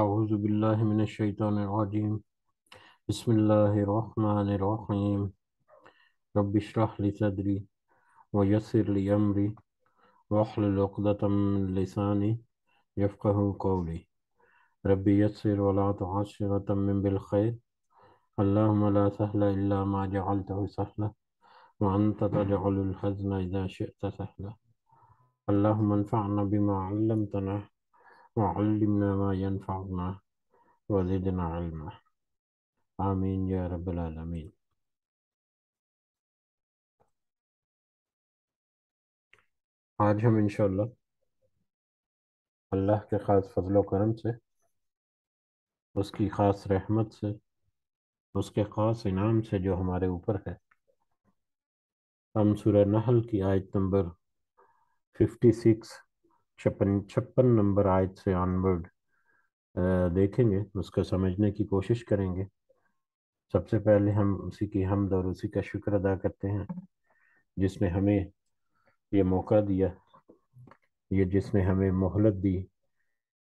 أعوذ بالله من الشيطان الرجيم بسم الله الرحمن الرحيم رب اشرح لي صدري ويسر لي أمري واحلل عقدة من لساني يفقه قولي ربي يسر ولا تعسر من بالخير اللهم لا سهل إلا ما جعلته سهلا وأنت تجعل الحزن إذا شئت سهلا اللهم انفعنا بما علمتنا وعلمنا ما ينفعنا وزدنا علما آمين يا رب العالمين आज हम इंशाल्लाह अल्लाह के ख़ास फजलो करम से उसकी ख़ास रहमत से उसके ख़ास इनाम से जो हमारे ऊपर है हम सूर्य नहल की आयत नंबर फिफ्टी सिक्स छप्पन छप्पन नंबर आयत से ऑनवर्ड देखेंगे उसको समझने की कोशिश करेंगे सबसे पहले हम उसी की हमद और उसी का शुक्र अदा करते हैं जिसने हमें ये मौका दिया ये जिसने हमें मोहलत दी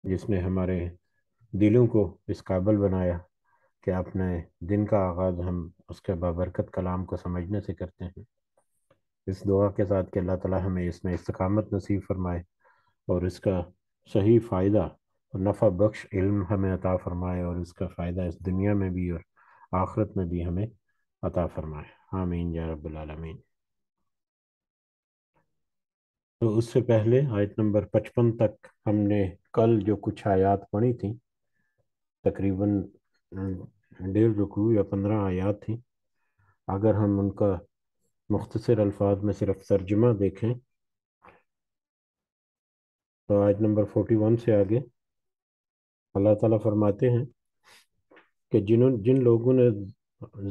जिसने हमारे दिलों को इस काबल बनाया कि अपने दिन का आगाज़ हम उसके बाबरकत कलाम को समझने से करते हैं इस दुआ के साथ कि अल्लाह ताला हमें इसमें इस्तकामत नसीब फरमाए और इसका सही फ़ायदा और नफ़ा बख्श इल्म हमें अता फ़रमाए और इसका फ़ायदा इस दुनिया में भी और आखरत में भी हमें अता फ़रमाए आमीन या रबालमीन तो उससे पहले आयत नंबर पचपन तक हमने कल जो कुछ आयात पढ़ी थी तकरीबन डेढ़ रुकू या पंद्रह आयात थी अगर हम उनका मुख्तर अल्फाज में सिर्फ तर्जमा देखें तो आज नंबर फोर्टी वन से आगे अल्लाह ताला फरमाते हैं कि जिन जिन लोगों ने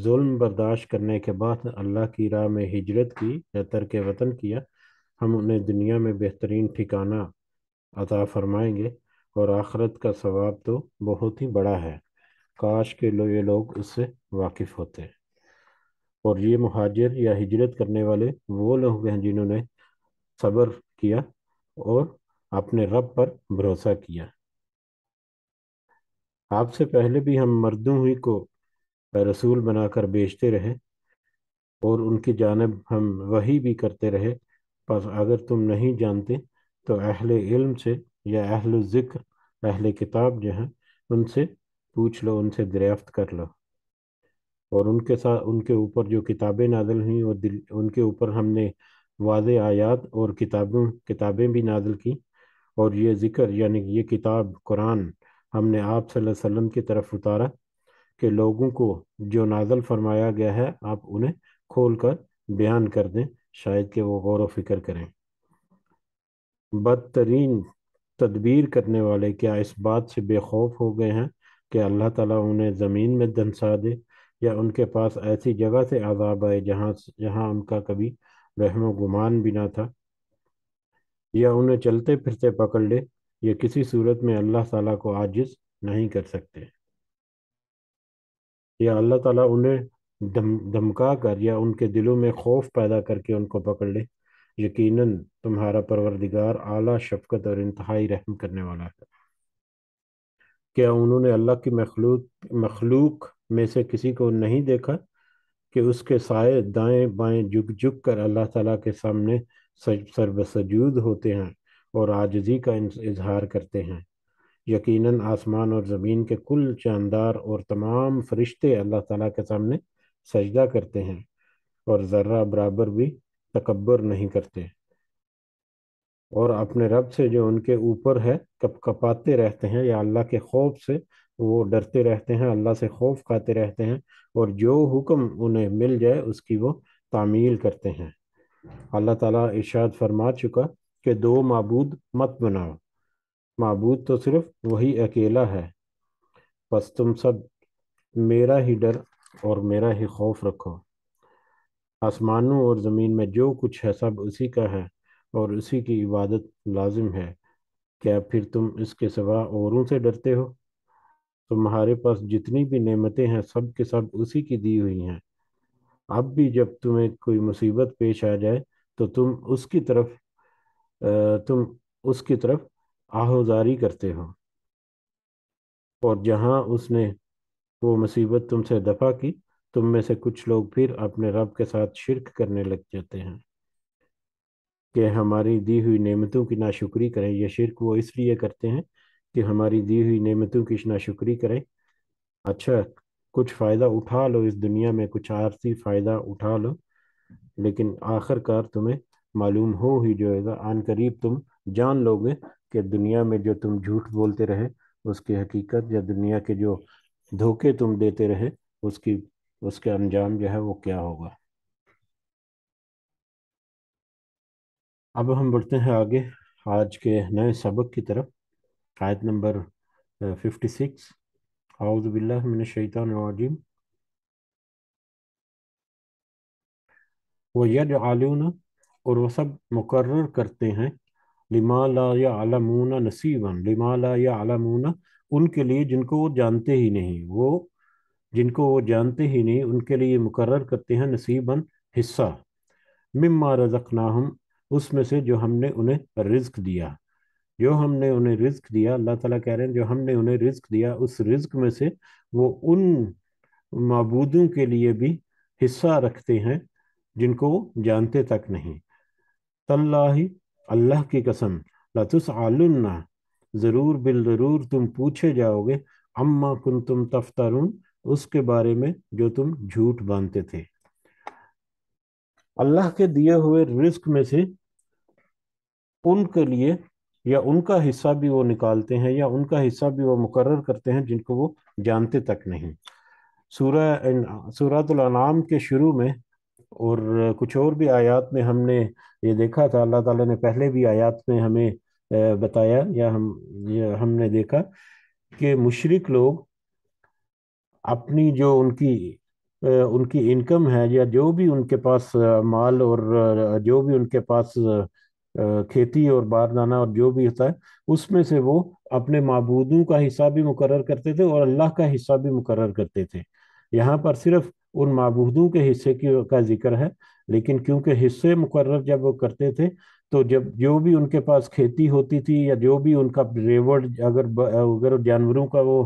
जुल्म बर्दाश्त करने के बाद अल्लाह की राह में हिजरत की या तरक वतन किया हम उन्हें दुनिया में बेहतरीन ठिकाना अता फरमाएंगे और आखरत का सवाब तो बहुत ही बड़ा है काश के लो ये लोग उससे वाकिफ़ होते हैं और ये मुहाजिर या हिजरत करने वाले वो लोग हैं जिन्होंने सब्र किया और अपने रब पर भरोसा किया आपसे पहले भी हम मरदूही को रसूल बनाकर बेचते रहे और उनकी जानब हम वही भी करते रहे पर अगर तुम नहीं जानते तो अहले इल्म से या अहल ज़िक्र अहल किताब जो हैं उनसे पूछ लो उनसे दरियाफ्त कर लो और उनके साथ उनके ऊपर जो किताबें नादल हुई और दिल उनके ऊपर हमने वाज आयात और किताबों किताबें भी नादल की और ये ज़िक्र यानी ये किताब कुरान हमने आप सल्लल्लाहु अलैहि वसल्लम की तरफ उतारा कि लोगों को जो नाजल फरमाया गया है आप उन्हें खोल कर बयान कर दें शायद कि वो गौर फिक्र करें बदतरीन तदबीर करने वाले क्या इस बात से बेखौफ हो गए हैं कि अल्लाह ताला उन्हें ज़मीन में धंसा दे या उनके पास ऐसी जगह से आज़ाब आए जहाँ जहाँ उनका कभी रहम गुमान भी ना था या उन्हें चलते फिरते पकड़ ले ये किसी सूरत में अल्लाह ताला को आजिज नहीं कर सकते या अल्लाह ताला उन्हें धम धमका कर या उनके दिलों में खौफ पैदा करके उनको पकड़ ले यकीनन तुम्हारा परवरदिगार आला शफकत और इंतहाई रहम करने वाला है क्या उन्होंने अल्लाह की मखलूक मखलूक में से किसी को नहीं देखा कि उसके साय दाएं बाएं झुक झुक कर अल्लाह ताला के सामने सर्वसजूद होते हैं और आजजी का इजहार करते हैं यकीनन आसमान और ज़मीन के कुल चांदार और तमाम फरिश्ते अल्लाह ताला के सामने सजदा करते हैं और ज़र्रा बराबर भी तकबर नहीं करते और अपने रब से जो उनके ऊपर है कप कपाते रहते हैं या अल्लाह के खौफ से वो डरते रहते हैं अल्लाह से खौफ खाते रहते हैं और जो हुक्म उन्हें मिल जाए उसकी वो तामील करते हैं अल्लाह ताला इशाद फरमा चुका कि दो मबूद मत बनाओ मबूद तो सिर्फ वही अकेला है बस तुम सब मेरा ही डर और मेरा ही खौफ रखो आसमानों और ज़मीन में जो कुछ है सब उसी का है और उसी की इबादत लाजिम है क्या फिर तुम इसके सिवा औरों से डरते हो तुम्हारे पास जितनी भी नेमतें हैं सब के सब उसी की दी हुई हैं अब भी जब तुम्हें कोई मुसीबत पेश आ जाए तो तुम उसकी तरफ तुम उसकी तरफ आहोजारी करते हो और जहां उसने वो मुसीबत तुमसे दफा की तुम में से कुछ लोग फिर अपने रब के साथ शिरक करने लग जाते हैं कि हमारी दी हुई नेमतों की नाशुक्री करें यह शिरक वो इसलिए करते हैं कि हमारी दी हुई नेमतों की नाशुक्री करें अच्छा कुछ फ़ायदा उठा लो इस दुनिया में कुछ आरसी फ़ायदा उठा लो लेकिन आखिरकार तुम्हें मालूम हो ही जाएगा आन करीब तुम जान लोगे कि दुनिया में जो तुम झूठ बोलते रहे उसकी हकीकत या दुनिया के जो धोखे तुम देते रहे उसकी उसके अंजाम जो है वो क्या होगा अब हम बढ़ते हैं आगे आज के नए सबक की तरफ आयत नंबर फिफ्टी सिक्स हाउज़बिल्लिमिनशैतानवाजिम व और वह सब मुकर्र करते हैं लिमा ला या आलमूना नसीबन लिमा ला या आलमूना उनके लिए जिनको वो जानते ही नहीं वो जिनको वो जानते ही नहीं उनके लिए मुकर करते हैं नसीबन हिस्सा मम्मा रजकना उसमें से जो हमने उन्हें रिज्क दिया जो हमने उन्हें रिस्क दिया अल्लाह ताला कह रहे हैं जो हमने उन्हें रिस्क दिया उस रिस्क में से वो उन मबूदों के लिए भी हिस्सा रखते हैं जिनको जानते तक नहीं तल्लाही अल्लाह की कसम लतुस आलुन्ना ज़रूर बिल ज़रूर तुम पूछे जाओगे अम्मा कुन तुम तफ्तारून उसके बारे में जो तुम झूठ बांधते थे अल्लाह के दिए हुए रिस्क में से उनके लिए या उनका हिस्सा भी वो निकालते हैं या उनका हिस्सा भी वो मुकर करते हैं जिनको वो जानते तक नहीं सूरा सूरतुलनाम के शुरू में और कुछ और भी आयात में हमने ये देखा था अल्लाह ताला ने पहले भी आयात में हमें बताया या हम या हमने देखा कि मुशरक लोग अपनी जो उनकी उनकी इनकम है या जो भी उनके पास माल और जो भी उनके पास खेती और बारदाना और जो भी होता है उसमें से वो अपने मबूदों का हिस्सा भी मुकर करते थे और अल्लाह का हिस्सा भी मुकर करते थे यहाँ पर सिर्फ उन मबूदों के हिस्से की का जिक्र है लेकिन क्योंकि हिस्से मुकर जब वो करते थे तो जब जो भी उनके पास खेती होती थी या जो भी उनका रेवर्ड अगर अगर जानवरों का वो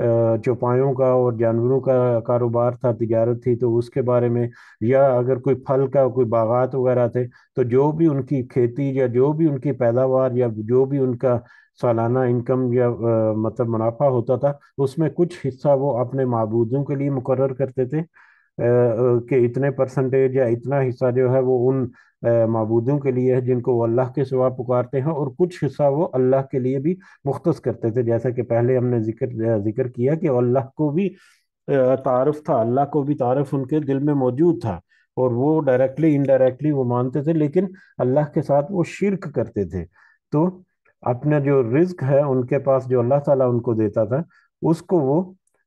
चौपायों का और जानवरों का कारोबार था तजारत थी तो उसके बारे में या अगर कोई फल का कोई बागात वगैरह थे तो जो भी उनकी खेती या जो भी उनकी पैदावार या जो भी उनका सालाना इनकम या आ, मतलब मुनाफा होता था उसमें कुछ हिस्सा वो अपने मबूदों के लिए मुकर करते थे के इतने परसेंटेज या इतना हिस्सा जो है वो उन मबूदों के लिए है जिनको वो अल्लाह के सिवा पुकारते हैं और कुछ हिस्सा वो अल्लाह के लिए भी मुख्त करते थे जैसा कि पहले हमने जिक्र जिक्र किया कि अल्लाह को भी तारफ़ था अल्लाह को भी तारफ़ उनके दिल में मौजूद था और वो डायरेक्टली इनडायरेक्टली वो मानते थे लेकिन अल्लाह के साथ वो शिरक करते थे तो अपना जो रिज्क है उनके पास जो अल्लाह ताला उनको देता था उसको वो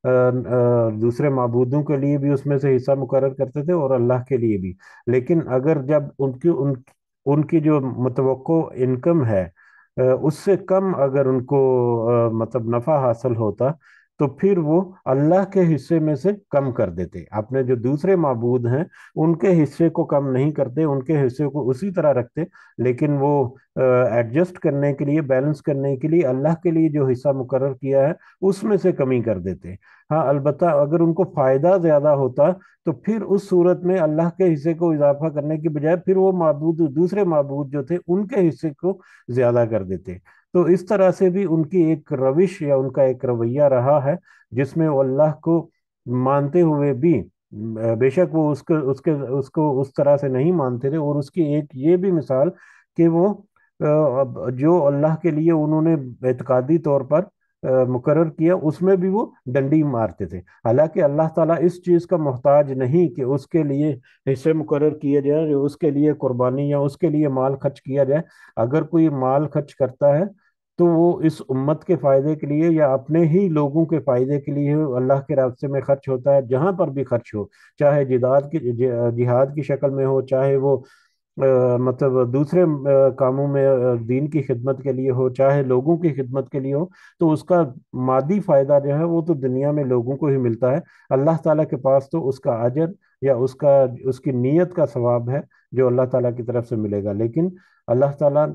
दूसरे मबूदों के लिए भी उसमें से हिस्सा मुकर करते थे और अल्लाह के लिए भी लेकिन अगर जब उनकी उन उनकी जो मतवक़ इनकम है उससे कम अगर उनको मतलब नफ़ा हासिल होता तो फिर वो अल्लाह के हिस्से में से कम कर देते अपने जो दूसरे मबूद हैं उनके हिस्से को कम नहीं करते उनके हिस्से को उसी तरह रखते लेकिन वो एडजस्ट करने के लिए बैलेंस करने के लिए अल्लाह के लिए जो हिस्सा मुकर किया है उसमें से कमी कर देते हाँ अलबत् अगर उनको फ़ायदा ज़्यादा होता तो फिर उस सूरत में अल्लाह के हिस्से को इजाफा करने के बजाय फिर वो मबूद दूसरे मबूद जो थे उनके हिस्से को ज़्यादा कर देते तो इस तरह से भी उनकी एक रविश या उनका एक रवैया रहा है जिसमें वो अल्लाह को मानते हुए भी बेशक वो उसके उसके उसको उस तरह से नहीं मानते थे और उसकी एक ये भी मिसाल कि वो जो अल्लाह के लिए उन्होंने एतकादी तौर पर मुकर किया उसमें भी वो डंडी मारते थे हालांकि अल्लाह ताला इस चीज़ का मोहताज नहीं कि उसके लिए हिस्से मुकर किए जाए उसके लिए कुर्बानी या उसके लिए माल खर्च किया जाए अगर कोई माल खर्च करता है तो वो इस उम्मत के फ़ायदे के लिए या अपने ही लोगों के फ़ायदे के लिए अल्लाह के रास्ते में खर्च होता है जहाँ पर भी खर्च हो चाहे जिदाद की जिहाद की शक्ल में हो चाहे वो आ, मतलब दूसरे आ, कामों में दीन की खिदमत के लिए हो चाहे लोगों की खिदमत के लिए हो तो उसका मादी फ़ायदा जो है वो तो दुनिया में लोगों को ही मिलता है अल्लाह ताला के पास तो उसका अजर या उसका उसकी नीयत का सवाब है जो अल्लाह ताला की तरफ से मिलेगा लेकिन अल्लाह ताला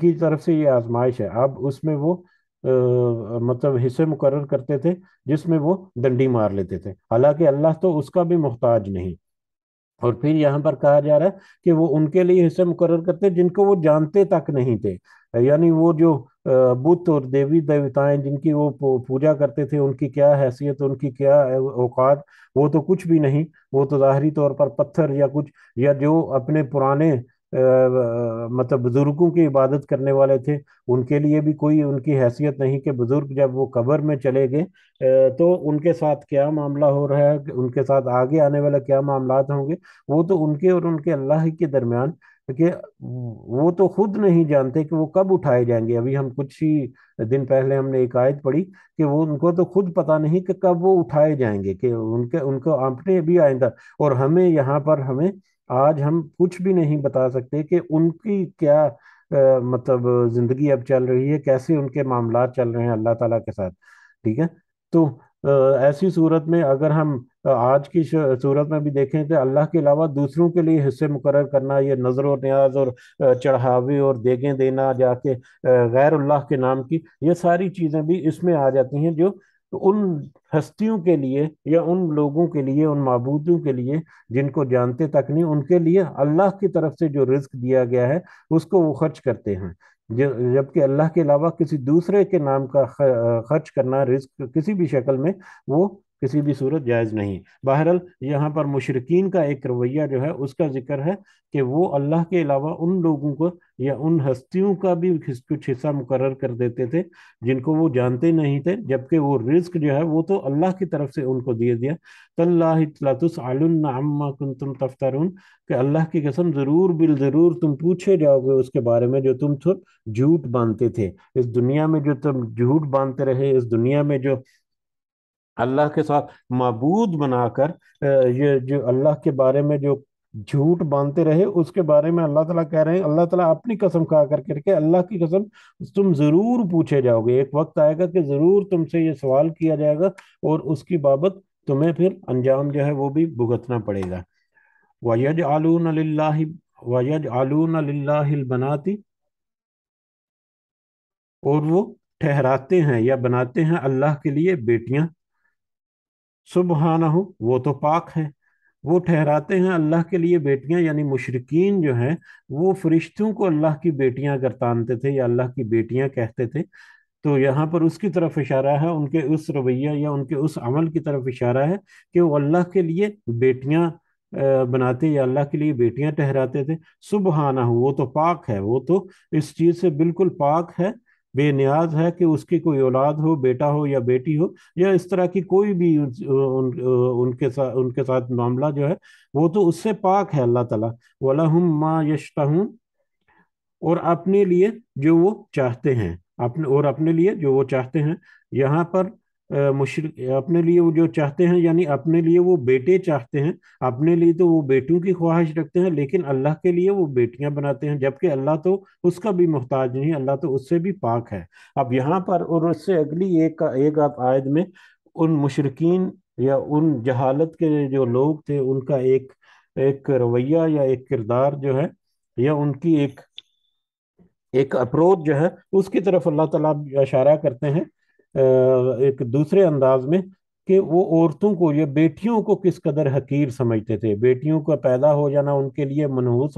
की तरफ से ये आजमाइश है अब उसमें वो आ, मतलब हिस्से मुकर करते थे जिसमें वो डंडी मार लेते थे हालांकि अल्लाह तो उसका भी मोहताज नहीं और फिर यहाँ पर कहा जा रहा है कि वो उनके लिए हिस्से मुकर करते जिनको वो जानते तक नहीं थे यानी वो जो बुत और देवी देवताएं जिनकी वो पूजा करते थे उनकी क्या हैसियत उनकी क्या औकात वो तो कुछ भी नहीं वो तो ज़ाहरी तौर पर पत्थर या कुछ या जो अपने पुराने मतलब बुजुर्गों की इबादत करने वाले थे उनके लिए भी कोई उनकी हैसियत नहीं कि बुजुर्ग जब वो कब्र में चले गए तो उनके साथ क्या मामला हो रहा है उनके साथ आगे आने वाले क्या मामला होंगे वो तो उनके और उनके अल्लाह के दरमियान कि वो तो खुद नहीं जानते कि वो कब उठाए जाएंगे अभी हम कुछ ही दिन पहले हमने एक आयत पढ़ी कि वो उनको तो खुद पता नहीं कि कब वो उठाए जाएंगे कि उनके उनको आपने भी आइंदा और हमें यहाँ पर हमें आज हम कुछ भी नहीं बता सकते कि उनकी क्या आ, मतलब जिंदगी अब चल रही है कैसे उनके मामला चल रहे हैं अल्लाह ताला के साथ ठीक है तो आ, ऐसी सूरत में अगर हम आज की सूरत में भी देखें तो अल्लाह के अलावा दूसरों के लिए हिस्से मुकर करना ये नज़र और न्याज और चढ़ावे और देगें देना जाके गैर अल्लाह के नाम की ये सारी चीज़ें भी इसमें आ जाती हैं जो तो उन हस्तियों के लिए या उन लोगों के लिए उन मबूदों के लिए जिनको जानते तक नहीं उनके लिए अल्लाह की तरफ से जो रिस्क दिया गया है उसको वो खर्च करते हैं जबकि अल्लाह के अलावा किसी दूसरे के नाम का खर्च करना रिस्क किसी भी शक्ल में वो किसी भी सूरत जायज़ नहीं बहरहाल यहाँ पर मुशरकिन का एक रवैया जो है उसका जिक्र है कि वो अल्लाह के अलावा उन लोगों को या उन हस्तियों का भी कुछ हिस्सा मुकर कर देते थे जिनको वो जानते नहीं थे जबकि वो रिस्क जो है वो तो अल्लाह की तरफ से उनको दिए दिया तल्लातुसमा तुम अल्लाह की कसम ज़रूर बिल ज़रूर तुम पूछे जाओगे उसके बारे में जो तुम झूठ बांधते थे इस दुनिया में जो तुम झूठ बांधते रहे इस दुनिया में जो अल्लाह के साथ मबूद बनाकर ये जो अल्लाह के बारे में जो झूठ बांधते रहे उसके बारे में अल्लाह ताला कह रहे हैं अल्लाह ताला अपनी कसम खा कर करके अल्लाह की कसम तुम ज़रूर पूछे जाओगे एक वक्त आएगा कि ज़रूर तुमसे ये सवाल किया जाएगा और उसकी बाबत तुम्हें फिर अंजाम जो है वो भी भुगतना पड़ेगा वयज आलून लाह वयज आलून बनाती और वो ठहराते हैं या बनाते हैं अल्लाह के लिए बेटियां सुबहाना वो तो पाक है वो ठहराते हैं अल्लाह के लिए बेटियां यानी मुशरकिन जो हैं वो फरिश्तों को अल्लाह की बेटियां अगर तानते थे या अल्लाह की बेटियां कहते थे तो यहाँ पर उसकी तरफ इशारा है उनके उस रवैया या उनके उस अमल की तरफ इशारा है कि वो अल्लाह के लिए बेटियां बनाते या अल्लाह के लिए बेटियां ठहराते थे सुबहाना हो वो तो पाक है वो तो इस चीज़ से बिल्कुल पाक है बेनियाज है कि उसकी कोई औलाद हो बेटा हो या बेटी हो या इस तरह की कोई भी उन, उन, उनके साथ उनके साथ मामला जो है वो तो उससे पाक है अल्लाह तला वलाहम माँ हूँ और अपने लिए जो वो चाहते हैं अपने और अपने लिए जो वो चाहते हैं यहाँ पर मुशरक अपने लिए वो जो चाहते हैं यानी अपने लिए वो बेटे चाहते हैं अपने लिए तो वो बेटियों की ख्वाहिश रखते हैं लेकिन अल्लाह के लिए वो बेटियां बनाते हैं जबकि अल्लाह तो उसका भी मोहताज नहीं अल्लाह तो उससे भी पाक है अब यहाँ पर और उससे अगली एक एक आप आयद में उन मुशरकिन या उन जहालत के जो लोग थे उनका एक एक रवैया या एक किरदार जो है या उनकी एक एक अप्रोच जो है उसकी तरफ अल्लाह तला इशारा करते हैं एक दूसरे अंदाज में कि वो औरतों को या बेटियों को किस कदर हकीर समझते थे बेटियों का पैदा हो जाना उनके लिए मनहूस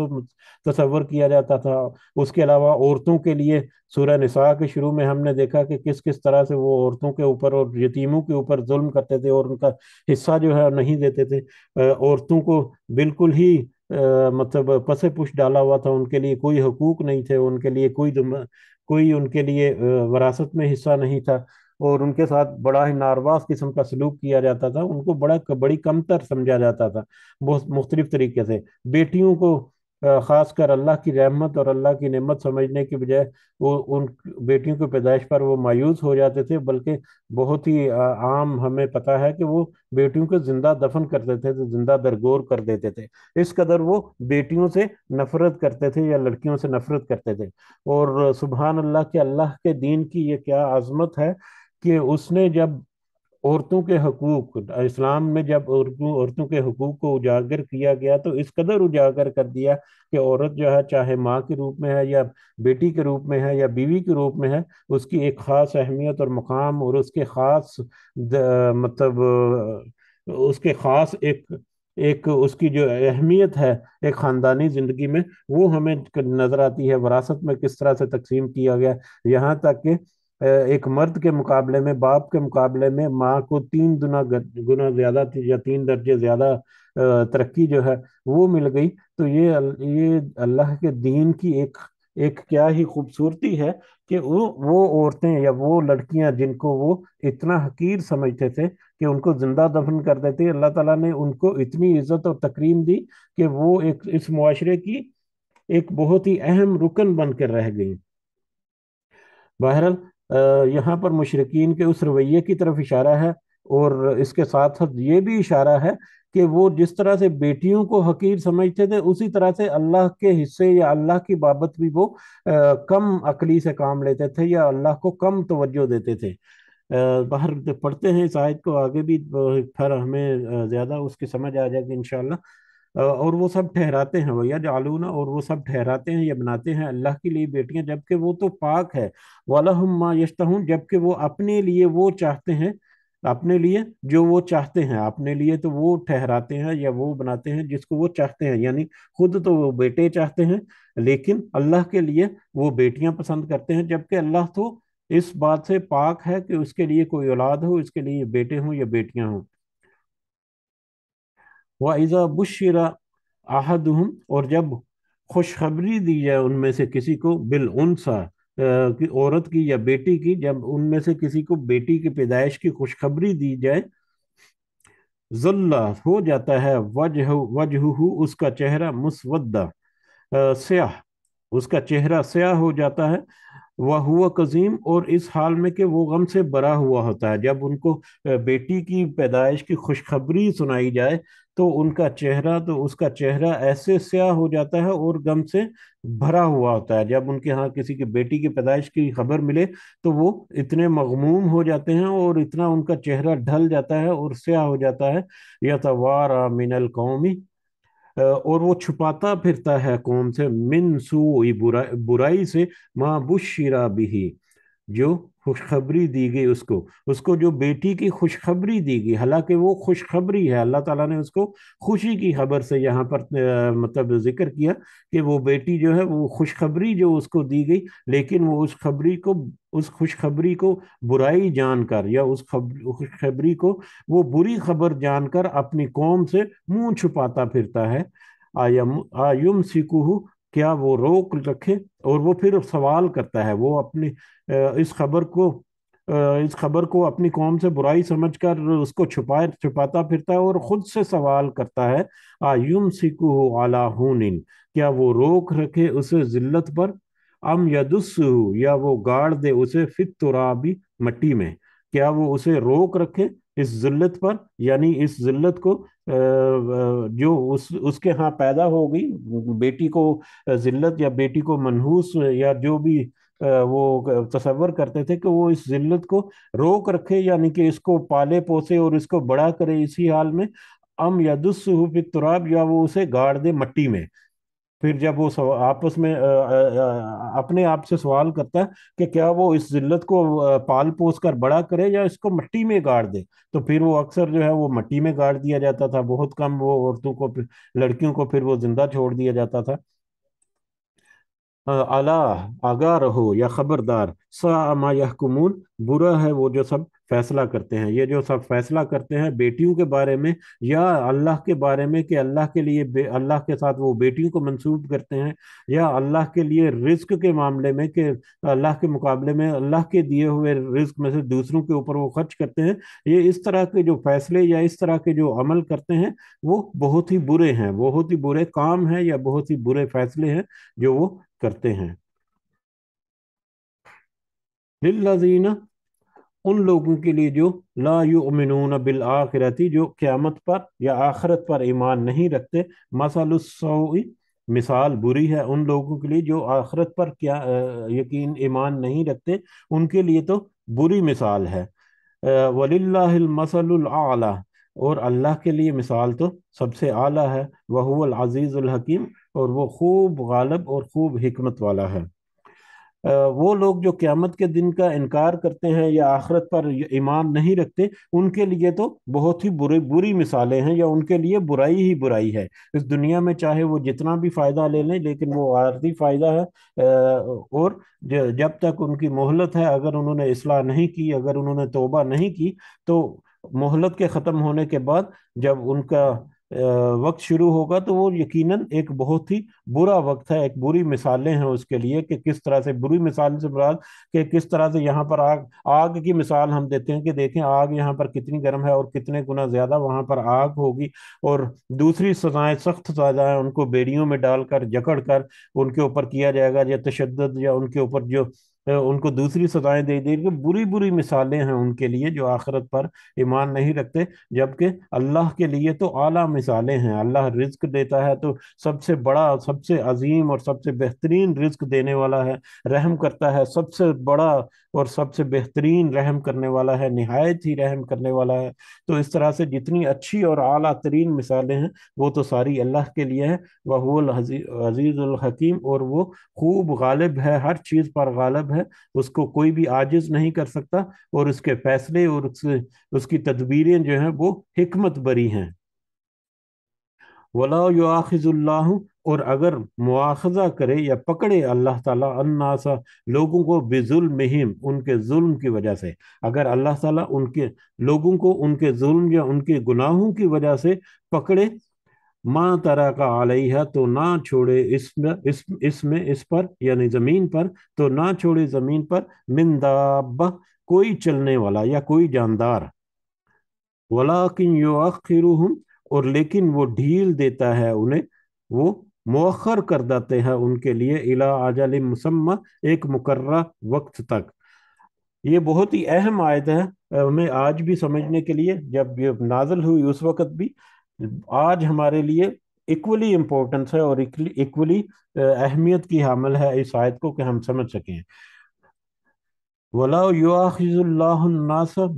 तस्वर किया जाता था उसके अलावा औरतों के लिए सूर्य निसा के शुरू में हमने देखा कि किस किस तरह से वो औरतों के ऊपर और यतीमों के ऊपर जुल्म करते थे और उनका हिस्सा जो है नहीं देते थे औरतों को बिल्कुल ही आ, मतलब पसे पुश डाला हुआ था उनके लिए कोई हकूक नहीं थे उनके लिए कोई कोई उनके लिए वरासत में हिस्सा नहीं था और उनके साथ बड़ा ही नारवास किस्म का सलूक किया जाता था उनको बड़ा बड़ी कमतर समझा जाता था बहुत मुख्तलिफ तरीके से बेटियों को ख़ासकर अल्लाह की रहमत और अल्लाह की नेमत समझने के बजाय वो उन बेटियों की पैदाइश पर वो मायूस हो जाते थे बल्कि बहुत ही आम हमें पता है कि वो बेटियों को ज़िंदा दफन करते थे तो ज़िंदा दरगोर कर देते थे इस कदर वो बेटियों से नफरत करते थे या लड़कियों से नफरत करते थे और सुबहान अल्लाह के अल्लाह के दीन की ये क्या आज़मत है कि उसने जब औरतों के हकूक इस्लाम में जब औरतों औरतों के हकूक को उजागर किया गया तो इस कदर उजागर कर दिया कि औरत जो है चाहे माँ के रूप में है या बेटी के रूप में है या बीवी के रूप में है उसकी एक ख़ास अहमियत और मकाम और उसके ख़ास मतलब उसके ख़ास एक एक उसकी जो अहमियत है एक ख़ानदानी ज़िंदगी में वो हमें नज़र आती है वरासत में किस तरह से तकसीम किया गया यहाँ तक कि एक मर्द के मुकाबले में बाप के मुकाबले में माँ को तीन गुना गुना ज्यादा या तीन दर्जे ज्यादा तरक्की जो है वो मिल गई तो ये ये अल्लाह के दीन की एक एक क्या ही खूबसूरती है कि वो वो औरतें या वो लड़कियां जिनको वो इतना हकीर समझते थे कि उनको जिंदा दफन कर देते अल्लाह ताला ने उनको इतनी इज्जत और तकरीम दी कि वो एक इस मुआरे की एक बहुत ही अहम रुकन बनकर रह गई बहरहाल यहाँ पर मुशरकिन के उस रवैये की तरफ इशारा है और इसके साथ साथ ये भी इशारा है कि वो जिस तरह से बेटियों को हकीर समझते थे उसी तरह से अल्लाह के हिस्से या अल्लाह की बाबत भी वो आ, कम अकली से काम लेते थे या अल्लाह को कम तवज्जो देते थे बाहर पढ़ते हैं शायद को आगे भी फिर हमें ज़्यादा उसकी समझ आ जाएगी इन और वो सब ठहराते हैं भैया ना और वो सब ठहराते हैं या बनाते हैं अल्लाह के लिए बेटियां जबकि वो तो पाक है यश्ता हूँ जबकि वो अपने लिए वो चाहते हैं अपने लिए जो वो चाहते हैं अपने लिए तो वो ठहराते हैं या वो बनाते हैं जिसको वो चाहते हैं यानी खुद तो वो बेटे चाहते हैं लेकिन अल्लाह के लिए वो बेटियां पसंद करते हैं जबकि अल्लाह तो इस बात से पाक है कि उसके लिए कोई औलाद हो उसके लिए बेटे हों या बेटियां हों वज़ा बुशरा हूँ और जब खुशखबरी दी जाए उनमें से किसी को बिलउनसा की औरत की या बेटी की जब उनमें से किसी को बेटी की पैदाइश की खुशखबरी दी जाए जुल्ला हो जाता है वजह वजहू उसका चेहरा मुसवदा स्याह उसका चेहरा स्याह हो जाता है वह हुआ कजीम और इस हाल में कि वो गम से बरा हुआ होता है जब उनको बेटी की पैदाइश की खुशखबरी सुनाई जाए तो उनका चेहरा तो उसका चेहरा ऐसे स्याह हो जाता है और गम से भरा हुआ होता है जब उनके यहाँ किसी की बेटी की पैदाइश की खबर मिले तो वो इतने मगमूम हो जाते हैं और इतना उनका चेहरा ढल जाता है और स्याह हो जाता है यतवारा मिनल कौमी और वो छुपाता फिरता है कौम से मिन सू बुरा, बुराई से माँ बुशरा भी जो खुशखबरी दी गई उसको उसको जो बेटी की खुशखबरी दी गई हालांकि वो खुशखबरी है अल्लाह ताला ने उसको खुशी की खबर से यहाँ पर मतलब जिक्र किया कि वो बेटी जो है वो खुशखबरी जो उसको दी गई लेकिन वो उस खबरी को उस खुशखबरी को बुराई जानकर या उस खुशखबरी को वो बुरी खबर जानकर अपनी कौम से मुंह छुपाता फिरता है आयम आयुम सिकुहू क्या वो रोक रखे और वो फिर सवाल करता है वो अपनी इस खबर को इस खबर को अपनी कौम से बुराई समझकर उसको छुपाए छुपाता फिरता है और ख़ुद से सवाल करता है आयुम सिकू आला क्या वो रोक रखे उसे जिल्लत पर अम यदुस्सू या वो गाड़ दे उसे फित भी मट्टी में क्या वो उसे रोक रखे इस जिल्लत पर यानी इस जिल्लत को जो उस उसके यहाँ पैदा हो गई बेटी को जिल्लत या बेटी को मनहूस या जो भी वो तस्वर करते थे कि वो इस जिल्लत को रोक रखे यानी कि इसको पाले पोसे और इसको बड़ा करे इसी हाल में अम या दुस्सहूफित तुराब या वो उसे गाड़ दे मट्टी में फिर जब वो आपस में अपने आप से सवाल करता है कि क्या वो इस जिल्लत को पाल पोस कर बड़ा करे या इसको मिट्टी में गाड़ दे तो फिर वो अक्सर जो है वो मट्टी में गाड़ दिया जाता था बहुत कम वो औरतों को लड़कियों को फिर वो जिंदा छोड़ दिया जाता था अला आगा रहो या खबरदार सा बुरा है वो जो सब फैसला करते हैं ये जो सब फैसला करते हैं बेटियों के बारे में या अल्लाह के बारे में कि अल्लाह के लिए अल्लाह के साथ वो बेटियों को मंसूब करते हैं या अल्लाह के लिए रिस्क के मामले में कि अल्लाह के मुकाबले में अल्लाह के दिए हुए रिस्क में से दूसरों के ऊपर वो खर्च करते हैं ये इस तरह के जो फैसले या इस तरह के जो अमल करते हैं वो बहुत ही बुरे हैं बहुत ही बुरे काम हैं या बहुत ही बुरे फैसले हैं जो वो करते हैं उन लोगों के लिए जो ला अमिन बिल आखिरती जो क़्यामत पर या आखरत पर ईमान नहीं रखते मसलसौई मिसाल बुरी है उन लोगों के लिए जो आखरत पर क्या यकीन ईमान नहीं रखते उनके लिए तो बुरी मिसाल है वलिल्लामसलआला और अल्लाह के लिए मिसाल तो सबसे आला है वह अज़ीज़ुल हकीम और वो खूब गालब और खूब हमत वाला है वो लोग जो क़्यामत के दिन का इनकार करते हैं या आखरत पर ईमान नहीं रखते उनके लिए तो बहुत ही बुरे बुरी मिसालें हैं या उनके लिए बुराई ही बुराई है इस दुनिया में चाहे वो जितना भी फ़ायदा ले लें लेकिन वो आर्थिक फ़ायदा है और जब तक उनकी मोहलत है अगर उन्होंने इसलाह नहीं की अगर उन्होंने तोबा नहीं की तो मोहलत के ख़त्म होने के बाद जब उनका वक्त शुरू होगा तो वो यकीनन एक बहुत ही बुरा वक्त है एक बुरी मिसालें हैं उसके लिए कि किस तरह से बुरी मिसाल से मुराद कि किस तरह से यहाँ पर आग आग की मिसाल हम देते हैं कि देखें आग यहाँ पर कितनी गर्म है और कितने गुना ज़्यादा वहाँ पर आग होगी और दूसरी सजाएं सख्त सजाएं उनको बेड़ियों में डालकर जकड़ कर उनके ऊपर किया जाएगा या तशद या उनके ऊपर जो उनको दूसरी सजाएं दे दी कि बुरी बुरी मिसालें हैं उनके लिए जो आखिरत पर ईमान नहीं रखते जबकि अल्लाह के लिए तो आला मिसालें हैं अल्लाह रिज्क देता है तो सबसे बड़ा सबसे अजीम और सबसे बेहतरीन रिज्क देने वाला है रहम करता है सबसे बड़ा और सबसे बेहतरीन रहम करने वाला है नहायत ही रहम करने वाला है तो इस तरह से जितनी अच्छी और अला तरीन मिसालें हैं वो तो सारी अल्लाह के लिए है वह अजीज़ुल हकीम और वो खूब गालिब है हर चीज़ पर गालिब है है उसको कोई भी आजिज नहीं कर सकता और उसके फैसले और उस, उसकी तदबीरें जो हैं वो हिकमत बरी हैं वला युआखिजुल्ला और अगर मुआखजा करे या पकड़े अल्लाह ताला अन्नासा लोगों को बेजुल बेजुल्महिम उनके जुल्म की वजह से अगर अल्लाह ताला उनके लोगों को उनके जुल्म या उनके गुनाहों की वजह से पकड़े माँ तरह का है तो ना छोड़े इसमें इस इसमें इस, इस इस पर यानी जमीन पर तो ना छोड़े जमीन पर मिंदाब कोई चलने वाला या कोई जानदार वला किन अखिर और लेकिन वो ढील देता है उन्हें वो मौखर कर देते हैं उनके लिए इला आजल मुसम एक मुकर वक्त तक ये बहुत ही अहम आयत है हमें आज भी समझने के लिए जब ये नाजल हुई उस वक़्त भी आज हमारे लिए इक्वली इम्पोर्टेंस है और इक्वली अहमियत की हामिल है इस आयत को कि हम समझ सकें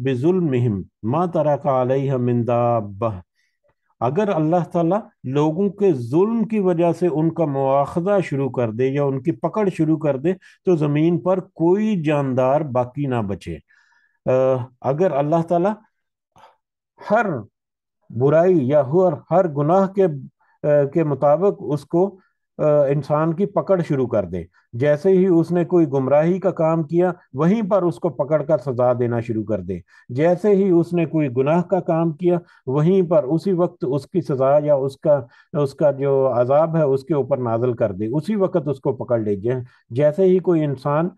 बिजुलम तरा का अगर अल्लाह ताला लोगों के जुल्म की वजह से उनका मुआखदा शुरू कर दे या उनकी पकड़ शुरू कर दे तो ज़मीन पर कोई जानदार बाकी ना बचे अगर अल्लाह ताला हर बुराई या हर हर गुनाह के के मुताबिक उसको इंसान की पकड़ शुरू कर दे जैसे ही उसने कोई गुमराही का काम किया वहीं पर उसको पकड़कर सजा देना शुरू कर दे जैसे ही उसने कोई गुनाह का काम किया वहीं पर उसी वक्त उसकी सजा या उसका उसका जो अजाब है उसके ऊपर नाजल कर दे उसी वक्त उसको पकड़ ले जैसे ही कोई इंसान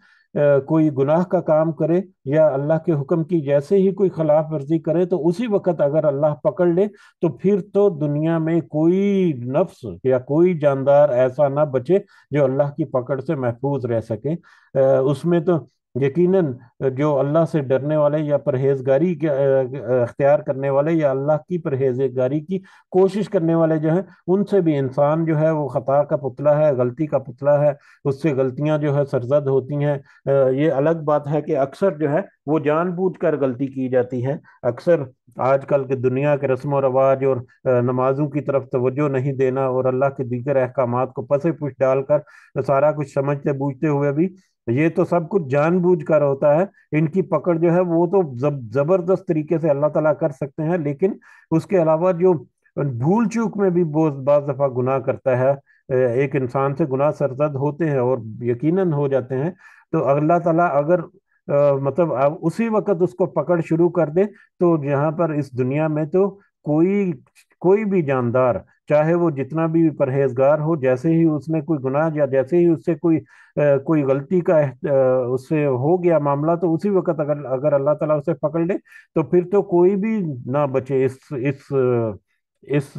कोई गुनाह का काम करे या अल्लाह के हुक्म की जैसे ही कोई खिलाफ वर्जी करे तो उसी वक्त अगर अल्लाह पकड़ ले तो फिर तो दुनिया में कोई नफ्स या कोई जानदार ऐसा ना बचे जो अल्लाह की पकड़ से महफूज रह सके उसमें तो यकीनन जो अल्लाह से डरने वाले या परहेजगारी के अख्तियार करने वाले या अल्लाह की परहेजगारी की कोशिश करने वाले जो हैं उनसे भी इंसान जो है वो ख़ता का पुतला है गलती का पुतला है उससे गलतियां जो है सरजद होती हैं ये अलग बात है कि अक्सर जो है वो जानबूझकर गलती की जाती है अक्सर आजकल के दुनिया के रस्म रवाज और नमाजों की तरफ तवज्जो नहीं देना और अल्लाह के दीगर अहकाम को पसे पुछ डालकर सारा कुछ समझते बूझते हुए भी ये तो सब कुछ जानबूझकर होता है इनकी पकड़ जो है वो तो जब जबरदस्त तरीके से अल्लाह ताला कर सकते हैं लेकिन उसके अलावा जो भूल चूक में भी बार दफा गुनाह करता है एक इंसान से गुनाह सरजद होते हैं और यकीनन हो जाते हैं तो अल्लाह ताला अगर आ, मतलब अब उसी वक्त उसको पकड़ शुरू कर दे तो यहाँ पर इस दुनिया में तो कोई कोई भी जानदार चाहे वो जितना भी परहेजगार हो जैसे ही उसने कोई गुनाह या जैसे ही उससे कोई आ, कोई गलती का उससे हो गया मामला तो उसी वक्त अगर अगर अल्लाह ताला उसे पकड़ ले तो फिर तो कोई भी ना बचे इस इस इस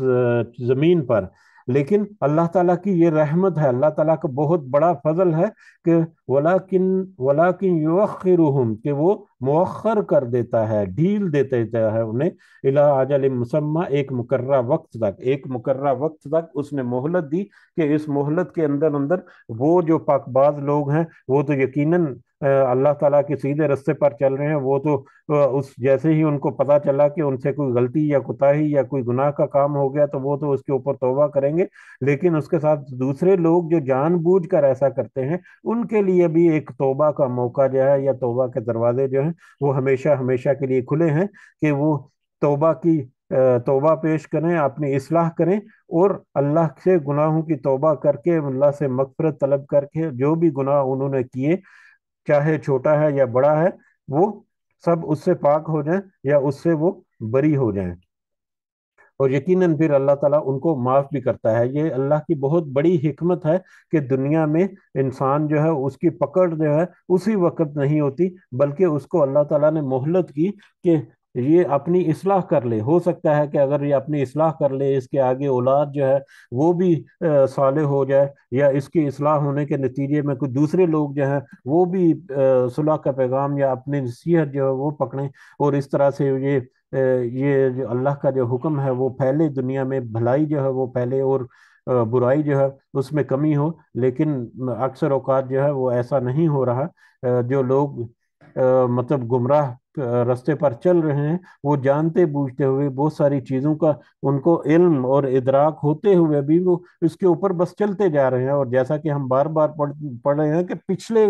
जमीन पर लेकिन अल्लाह ताला की ये रहमत है अल्लाह ताला का बहुत बड़ा फजल है कि वला किन वला किन कि वो मौखर कर देता है ढील दे देता है उन्हें इला आजल मुसम्मा एक मुकर्रा वक्त तक एक मुकर्र वक्त तक उसने मोहलत दी कि इस मोहलत के अंदर अंदर वो जो पाकबाज लोग हैं वो तो यकीनन अल्लाह ताला के सीधे रस्ते पर चल रहे हैं वो तो उस जैसे ही उनको पता चला कि उनसे कोई गलती या कुताही या कोई गुनाह का काम हो गया तो वो तो उसके ऊपर तोबा करेंगे लेकिन उसके साथ दूसरे लोग जो जानबूझकर ऐसा करते हैं उनके लिए भी एक तोबा का मौका जो है या तोबा के दरवाजे जो हैं वो हमेशा हमेशा के लिए खुले हैं कि वो तोबा की तोबा पेश करें अपनी इसलाह करें और अल्लाह से गुनाहों की तोबा करके अल्लाह से मकफरत तलब करके जो भी गुनाह उन्होंने किए चाहे छोटा है या बड़ा है वो सब उससे पाक हो जाए या उससे वो बरी हो जाए और यकीनन फिर अल्लाह ताला उनको माफ़ भी करता है ये अल्लाह की बहुत बड़ी हिकमत है कि दुनिया में इंसान जो है उसकी पकड़ जो है उसी वक्त नहीं होती बल्कि उसको अल्लाह ताला ने मोहलत की कि ये अपनी इसलाह कर ले हो सकता है कि अगर ये अपनी इसलाह कर ले इसके आगे औलाद जो है वो भी साले हो जाए या इसकी इसलाह होने के नतीजे में कुछ दूसरे लोग जो हैं वो भी सुलह का पैगाम या अपनी नसीहत जो है वो पकड़ें और इस तरह से ये ये जो अल्लाह का जो हुक्म है वो फैले दुनिया में भलाई जो है वो फैले और बुराई जो है उसमें कमी हो लेकिन अक्सर अवकात जो है वो ऐसा नहीं हो रहा जो लोग मतलब गुमराह रास्ते पर चल रहे हैं वो जानते बूझते हुए बहुत सारी चीज़ों का उनको इल्म और इदराक होते हुए भी वो इसके ऊपर बस चलते जा रहे हैं और जैसा कि हम बार बार पढ़ पढ़ रहे हैं कि पिछले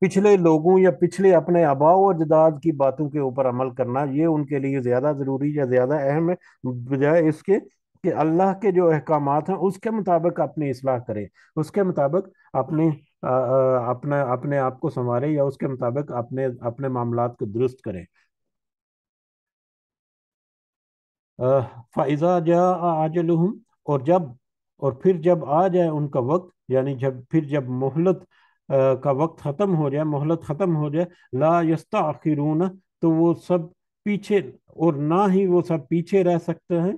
पिछले लोगों या पिछले अपने आबाव और जदाद की बातों के ऊपर अमल करना ये उनके लिए ज़्यादा ज़रूरी या ज़्यादा अहम है बजाय इसके कि अल्लाह के जो अहकाम हैं उसके मुताबिक अपनी असलाह करें उसके मुताबिक अपनी अपने अपने आप को संवारे या उसके मुताबिक अपने अपने मामला को दुरुस्त करें फ़ाइज़ा जा आजलहम और जब और फिर जब आ जाए उनका वक्त यानी जब फिर जब मोहलत का वक्त ख़त्म हो जाए मोहलत ख़त्म हो जाए ला यस्ता आखिरून तो वो सब पीछे और ना ही वो सब पीछे रह सकते हैं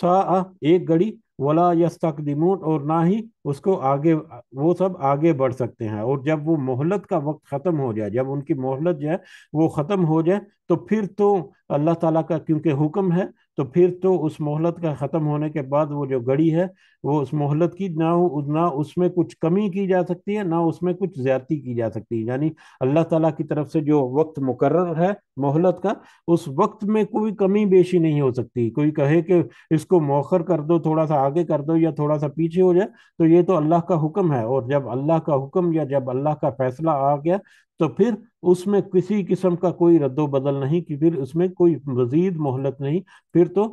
सा एक घड़ी वला यस्तकदमून और ना ही उसको आगे वो सब आगे बढ़ सकते हैं और जब वो मोहलत का वक्त ख़त्म हो जाए जब उनकी मोहलत जो है वो ख़त्म हो जाए तो फिर तो अल्लाह ताला का क्योंकि हुक्म है तो फिर तो उस मोहलत का ख़त्म होने के बाद वो जो घड़ी है वो उस मोहलत की ना ना उसमें कुछ कमी की जा सकती है ना उसमें कुछ ज़्यादती की जा सकती है यानी अल्लाह ताला की तरफ से जो वक्त मुकर है मोहलत का उस वक्त में कोई कमी बेशी नहीं हो सकती कोई कहे कि इसको मौखर कर दो थोड़ा सा आगे कर दो या थोड़ा सा पीछे हो जाए तो ये तो अल्लाह का हुक्म है और जब अल्लाह का हुक्म या जब अल्लाह का फैसला आ गया तो फिर उसमें किसी किस्म का कोई रद्दो बदल नहीं कि फिर उसमें कोई मजीद मोहलत नहीं फिर तो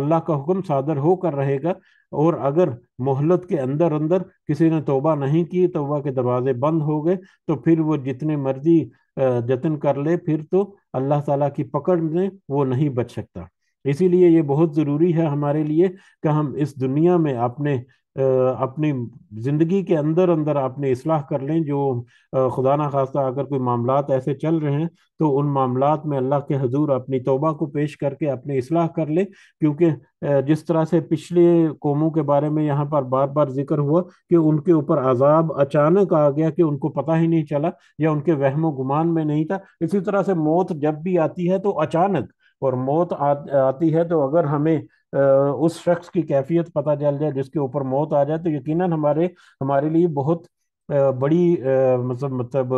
अल्लाह का हुक्म सादर होकर रहेगा और अगर मोहलत के अंदर अंदर किसी ने तोबा नहीं की तोबा के दरवाजे बंद हो गए तो फिर वो जितने मर्जी जतन कर ले फिर तो अल्लाह ताला की पकड़ में वो नहीं बच सकता इसीलिए ये बहुत ज़रूरी है हमारे लिए कि हम इस दुनिया में अपने अपनी ज़िंदगी के अंदर अंदर आपने इसलाह कर लें जो खुदा ना खास्ता अगर कोई मामला ऐसे चल रहे हैं तो उन मामला में अल्लाह के हजूर अपनी तोबा को पेश करके अपनी इसलाह कर लें क्योंकि जिस तरह से पिछले कौमों के बारे में यहाँ पर बार बार जिक्र हुआ कि उनके ऊपर अजाब अचानक आ गया कि उनको पता ही नहीं चला या उनके वहमो गुमान में नहीं था इसी तरह से मौत जब भी आती है तो अचानक और मौत आ, आती है तो अगर हमें उस शख्स की कैफियत पता चल जाए जिसके ऊपर मौत आ जाए तो यकीनन हमारे हमारे लिए बहुत बड़ी मतलब मतलब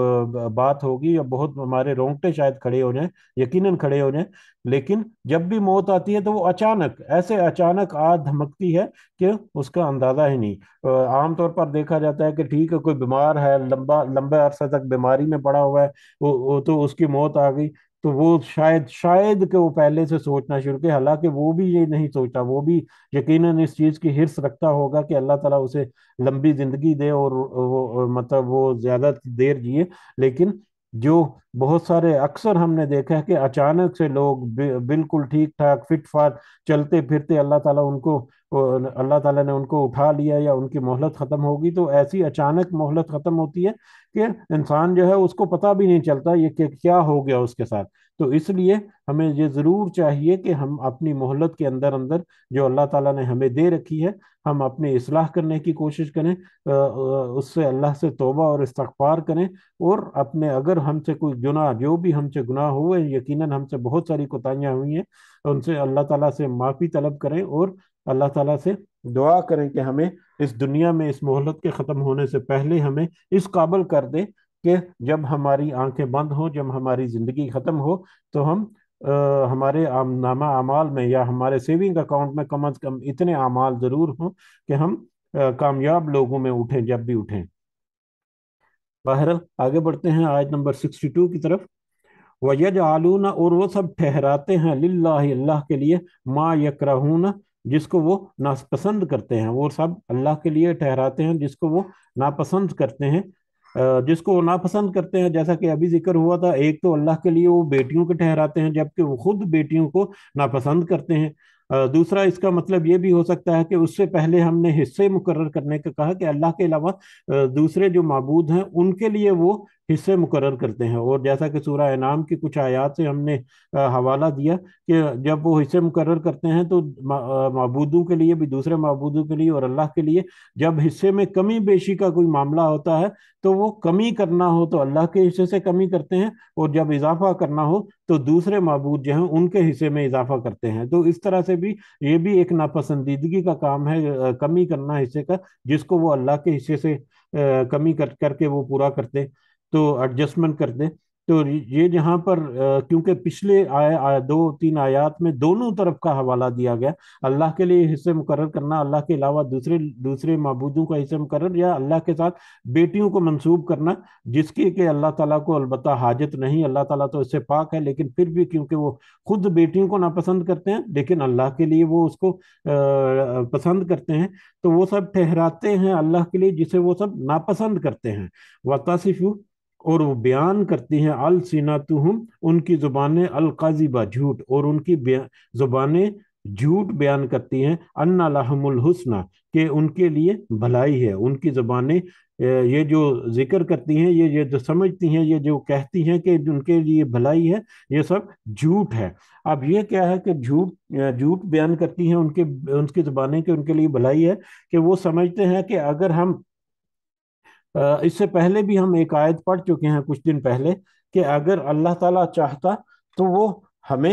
बात होगी या बहुत हमारे रोंगटे शायद खड़े हो जाए यकीनन खड़े हो जाए लेकिन जब भी मौत आती है तो वो अचानक ऐसे अचानक आ धमकती है कि उसका अंदाजा ही नहीं आमतौर पर देखा जाता है कि ठीक है कोई बीमार है लंबा लंबे अरसा तक बीमारी में पड़ा हुआ है वो, वो तो उसकी मौत आ गई तो वो शायद शायद के वो पहले से सोचना शुरू किया हालांकि वो भी ये नहीं सोचा वो भी यकीनन इस चीज़ की हिर्स रखता होगा कि अल्लाह ताला उसे लंबी ज़िंदगी दे और वो मतलब वो ज़्यादा देर जिए लेकिन जो बहुत सारे अक्सर हमने देखा है कि अचानक से लोग बिल्कुल ठीक ठाक फिट फाट चलते फिरते अल्लाह ताला उनको अल्लाह ताला ने उनको उठा लिया या उनकी मोहलत ख़त्म होगी तो ऐसी अचानक मोहलत ख़त्म होती है कि इंसान जो है उसको पता भी नहीं चलता ये क्या हो गया उसके साथ तो इसलिए हमें ये ज़रूर चाहिए कि हम अपनी मोहलत के अंदर अंदर जो अल्लाह ताला ने हमें दे रखी है हम अपने असलाह करने की कोशिश करें उससे अल्लाह से तोबा और इस्तार करें और अपने अगर हमसे कोई गुनाह जो भी हमसे गुनाह हुए यकीनन हमसे बहुत सारी कोताहियाँ हुई हैं उनसे अल्लाह ताला से माफ़ी तलब करें और अल्लाह ताला से दुआ करें कि हमें इस दुनिया में इस मोहलत के ख़त्म होने से पहले हमें इस काबल कर दें कि जब हमारी आंखें बंद हो जब हमारी ज़िंदगी ख़त्म हो तो हम आ, हमारे आम नामा अमाल में या हमारे सेविंग अकाउंट में कम अज़ कम इतने अमाल ज़रूर हों कि हम कामयाब लोगों में उठें जब भी उठें बहरल आगे बढ़ते हैं आयत नंबर सिक्सटी टू की तरफ वयज ना और वो सब ठहराते हैं लिल्ला अल्लाह के लिए माँ यकरहूना जिसको वो नापसंद करते हैं वो सब अल्लाह के लिए ठहराते हैं जिसको वो नापसंद करते हैं जिसको नापसंद करते हैं जैसा कि अभी जिक्र हुआ था एक तो अल्लाह के लिए वो बेटियों के ठहराते हैं जबकि वो खुद बेटियों को नापसंद करते हैं दूसरा इसका मतलब ये भी हो सकता है कि उससे पहले हमने हिस्से मुकर करने का कहा कि अल्लाह के अलावा दूसरे जो मबूद हैं उनके लिए वो हिस्से मुकर करते हैं और जैसा कि सूर्य इनाम की कुछ आयात से हमने हवाला दिया कि जब वो हिस्से मुकर करते हैं तो मबूदों के लिए भी दूसरे मबूदों के लिए और अल्लाह के लिए जब हिस्से में कमी बेशी का कोई मामला होता है तो वो कमी करना हो तो अल्लाह के हिस्से से कमी करते हैं और जब इजाफा करना हो तो दूसरे मबूद जो हैं उनके हिस्से में इजाफा करते हैं तो इस तरह से भी ये भी एक नापसंदीदगी का काम है कमी करना हिस्से का जिसको वो अल्लाह के हिस्से से कमी कर करके वो पूरा करते तो एडजस्टमेंट कर दें तो ये जहाँ पर क्योंकि पिछले आया आय दो तीन आयात में दोनों तरफ का हवाला दिया गया अल्लाह के लिए हिस्से मुकर करना अल्लाह के अलावा दूसरे दूसरे महबूदों का हिस्से मुकर या अल्लाह के साथ बेटियों को मंसूब करना जिसकी के अल्लाह ताला को अलबत् हाजत नहीं अल्लाह ताला तो इससे पाक है लेकिन फिर भी क्योंकि वो खुद बेटियों को नापसंद करते हैं लेकिन अल्लाह के लिए वो उसको पसंद करते हैं तो वो सब ठहराते हैं अल्लाह के लिए जिसे वो सब नापसंद करते हैं वतासिफ़ और वो बयान करती हैं अल सीना तुहम उनकी ज़ुबान अलकाजीबा झूठ और उनकी ज़ुबान झूठ बयान करती हैं अन्ना लहमुल हुसना के उनके लिए भलाई है उनकी ज़ुबानें ये जो जिक्र करती हैं ये ये जो समझती हैं ये जो कहती हैं कि उनके लिए भलाई है ये सब झूठ है अब ये क्या है कि झूठ झूठ बयान करती हैं उनके उनकी ज़ुबानें के उनके लिए भलाई है कि वो समझते हैं कि अगर हम इससे पहले भी हम एक आयत पढ़ चुके हैं कुछ दिन पहले कि अगर अल्लाह ताला चाहता तो वो हमें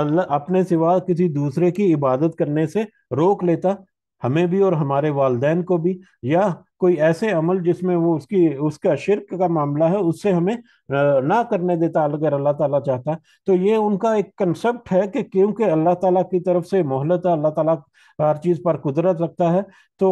अल्लाह अपने सिवा किसी दूसरे की इबादत करने से रोक लेता हमें भी और हमारे वालदेन को भी या कोई ऐसे अमल जिसमें वो उसकी उसका शिरक का मामला है उससे हमें ना करने देता अगर अल्लाह ताला चाहता तो ये उनका एक कंसेप्ट है कि क्योंकि अल्लाह ताला की तरफ से मोहलत है अल्लाह ताला हर चीज़ पर कुदरत रखता है तो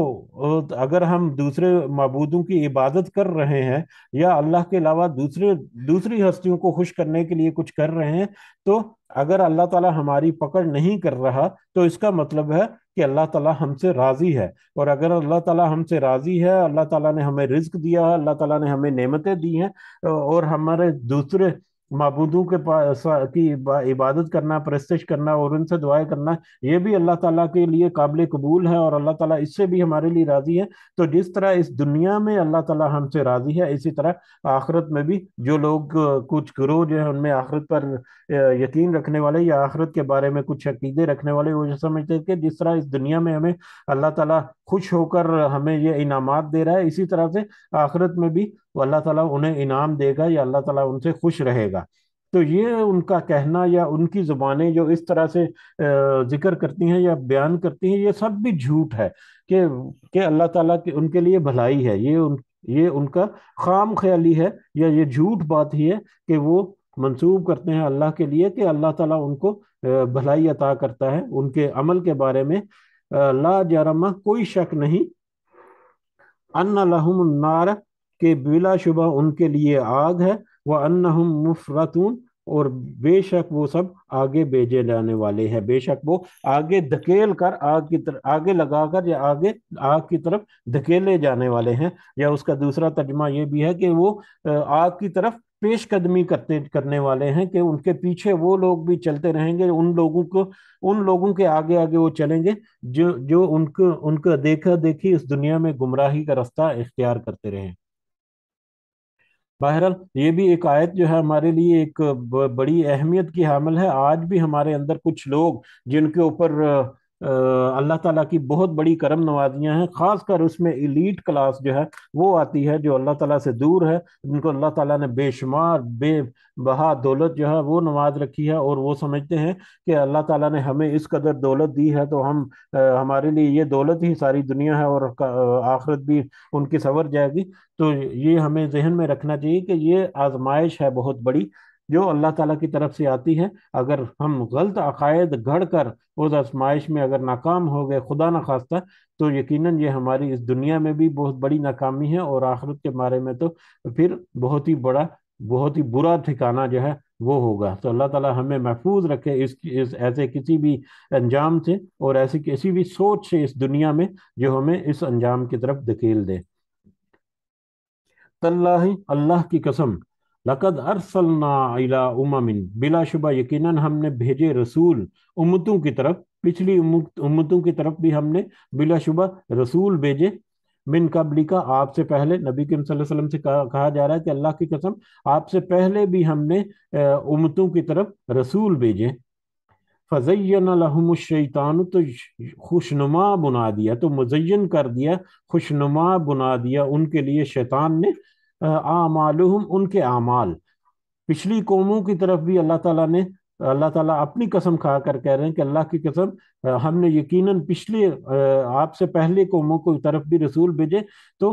अगर हम दूसरे मबूदों की इबादत कर रहे हैं या अल्लाह के अलावा दूसरे दूसरी हस्तियों को खुश करने के लिए कुछ कर रहे हैं तो अगर अल्लाह ताला हमारी पकड़ नहीं कर रहा तो इसका मतलब है कि अल्लाह ताला हमसे राज़ी है और अगर अल्लाह ताला हमसे राज़ी है अल्लाह ताला ने हमें रिज्क दिया है अल्लाह ताला ने हमें नेमतें दी हैं और हमारे दूसरे मबूदों के पास की इबादत करना प्रस्तश करना और उनसे दुआएं करना ये भी अल्लाह ताला के लिए काबिल कबूल है और अल्लाह ताला इससे भी हमारे लिए राज़ी है तो जिस तरह इस दुनिया में अल्लाह ताला हमसे राज़ी है इसी तरह आखिरत में भी जो लोग कुछ गुरु जो है उनमें आखिरत पर यकीन रखने वाले या आखिरत के बारे में कुछ अकीदे रखने वाले वो समझते हैं कि जिस तरह इस दुनिया में हमें अल्लाह ताला खुश होकर हमें ये इनाम दे रहा है इसी तरह से आखिरत में भी वो अल्लाह ताला उन्हें इनाम देगा या अल्लाह ताला उनसे खुश रहेगा तो ये उनका कहना या उनकी ज़ुबानें जो इस तरह से जिक्र करती हैं या बयान करती हैं ये सब भी झूठ है कि कि अल्लाह ताला के उनके लिए भलाई है ये उन ये उनका खाम ख्याली है या ये झूठ बात ही है कि वो मंसूब करते हैं अल्लाह के लिए कि अल्लाह ताला उनको भलाई अता करता है उनके अमल के बारे में ला जरमा कोई शक नहीं अन्ना लहुम नार कि बिलाशुबा उनके लिए आग है वह हम मुफरतून और बेशक वो सब आगे भेजे जाने वाले हैं बेशक वो आगे धकेल कर आग की तरफ आगे लगाकर या आगे आग की तरफ धकेले जाने वाले हैं या उसका दूसरा तर्जमा ये भी है कि वो आग की तरफ पेश कदमी करते करने वाले हैं कि उनके पीछे वो लोग भी चलते रहेंगे उन लोगों को उन लोगों के आगे आगे वो चलेंगे जो जो उनको उनका देखा देखी इस दुनिया में गुमराही का रास्ता इख्तियार करते रहे बहरहाल ये भी एक आयत जो है हमारे लिए एक बड़ी अहमियत की हामिल है आज भी हमारे अंदर कुछ लोग जिनके ऊपर अल्लाह ताला की बहुत बड़ी करम नवाजियाँ हैं खासकर उसमें इलीट क्लास जो है वो आती है जो अल्लाह ताला से दूर है जिनको अल्लाह ताला ने बेशुमार बे बहा दौलत जो है वो नमाज रखी है और वो समझते हैं कि अल्लाह ताला ने हमें इस कदर दौलत दी है तो हम आ, हमारे लिए ये दौलत ही सारी दुनिया है और आखरत भी उनकी सवर जाएगी तो ये हमें जहन में रखना चाहिए कि ये आजमाइश है बहुत बड़ी जो अल्लाह ताला की तरफ से आती है अगर हम गलत अकायद गढ़ कर उस आजमाइश में अगर नाकाम हो गए खुदा न खास्ता तो यकीनन ये हमारी इस दुनिया में भी बहुत बड़ी नाकामी है और आखिरत के बारे में तो फिर बहुत ही बड़ा बहुत ही बुरा ठिकाना जो है वो होगा तो अल्लाह ताला हमें महफूज रखे इस, इस ऐसे किसी भी अंजाम से और ऐसी किसी भी सोच से इस दुनिया में जो हमें इस अंजाम की तरफ धकेल दे तल्ला अल्लाह की कसम लकद अरसलना इला उमामिन बिलाशुबा यकीन हमने भेजे रसूल उम्मतों की तरफ पिछली उम्मतों की तरफ भी हमने बिलाशुबा रसूल भेजे मिन कबली का आपसे पहले नबी करीम वसल्लम से कहा जा रहा है कि अल्लाह की कसम आपसे पहले भी हमने उम्मतों की तरफ रसूल भेजे फजैन शैतान तो खुशनुमा बुना दिया तो मुजैन कर दिया खुशनुमा बुना दिया उनके लिए शैतान ने आमालुम उनके आमाल पिछली कौमों की तरफ भी अल्लाह ताला ने अल्लाह ताला अपनी कसम खा कर कह रहे हैं कि अल्लाह की कसम हमने यकीनन पिछले आपसे पहले कौमों को तरफ भी रसूल भेजे तो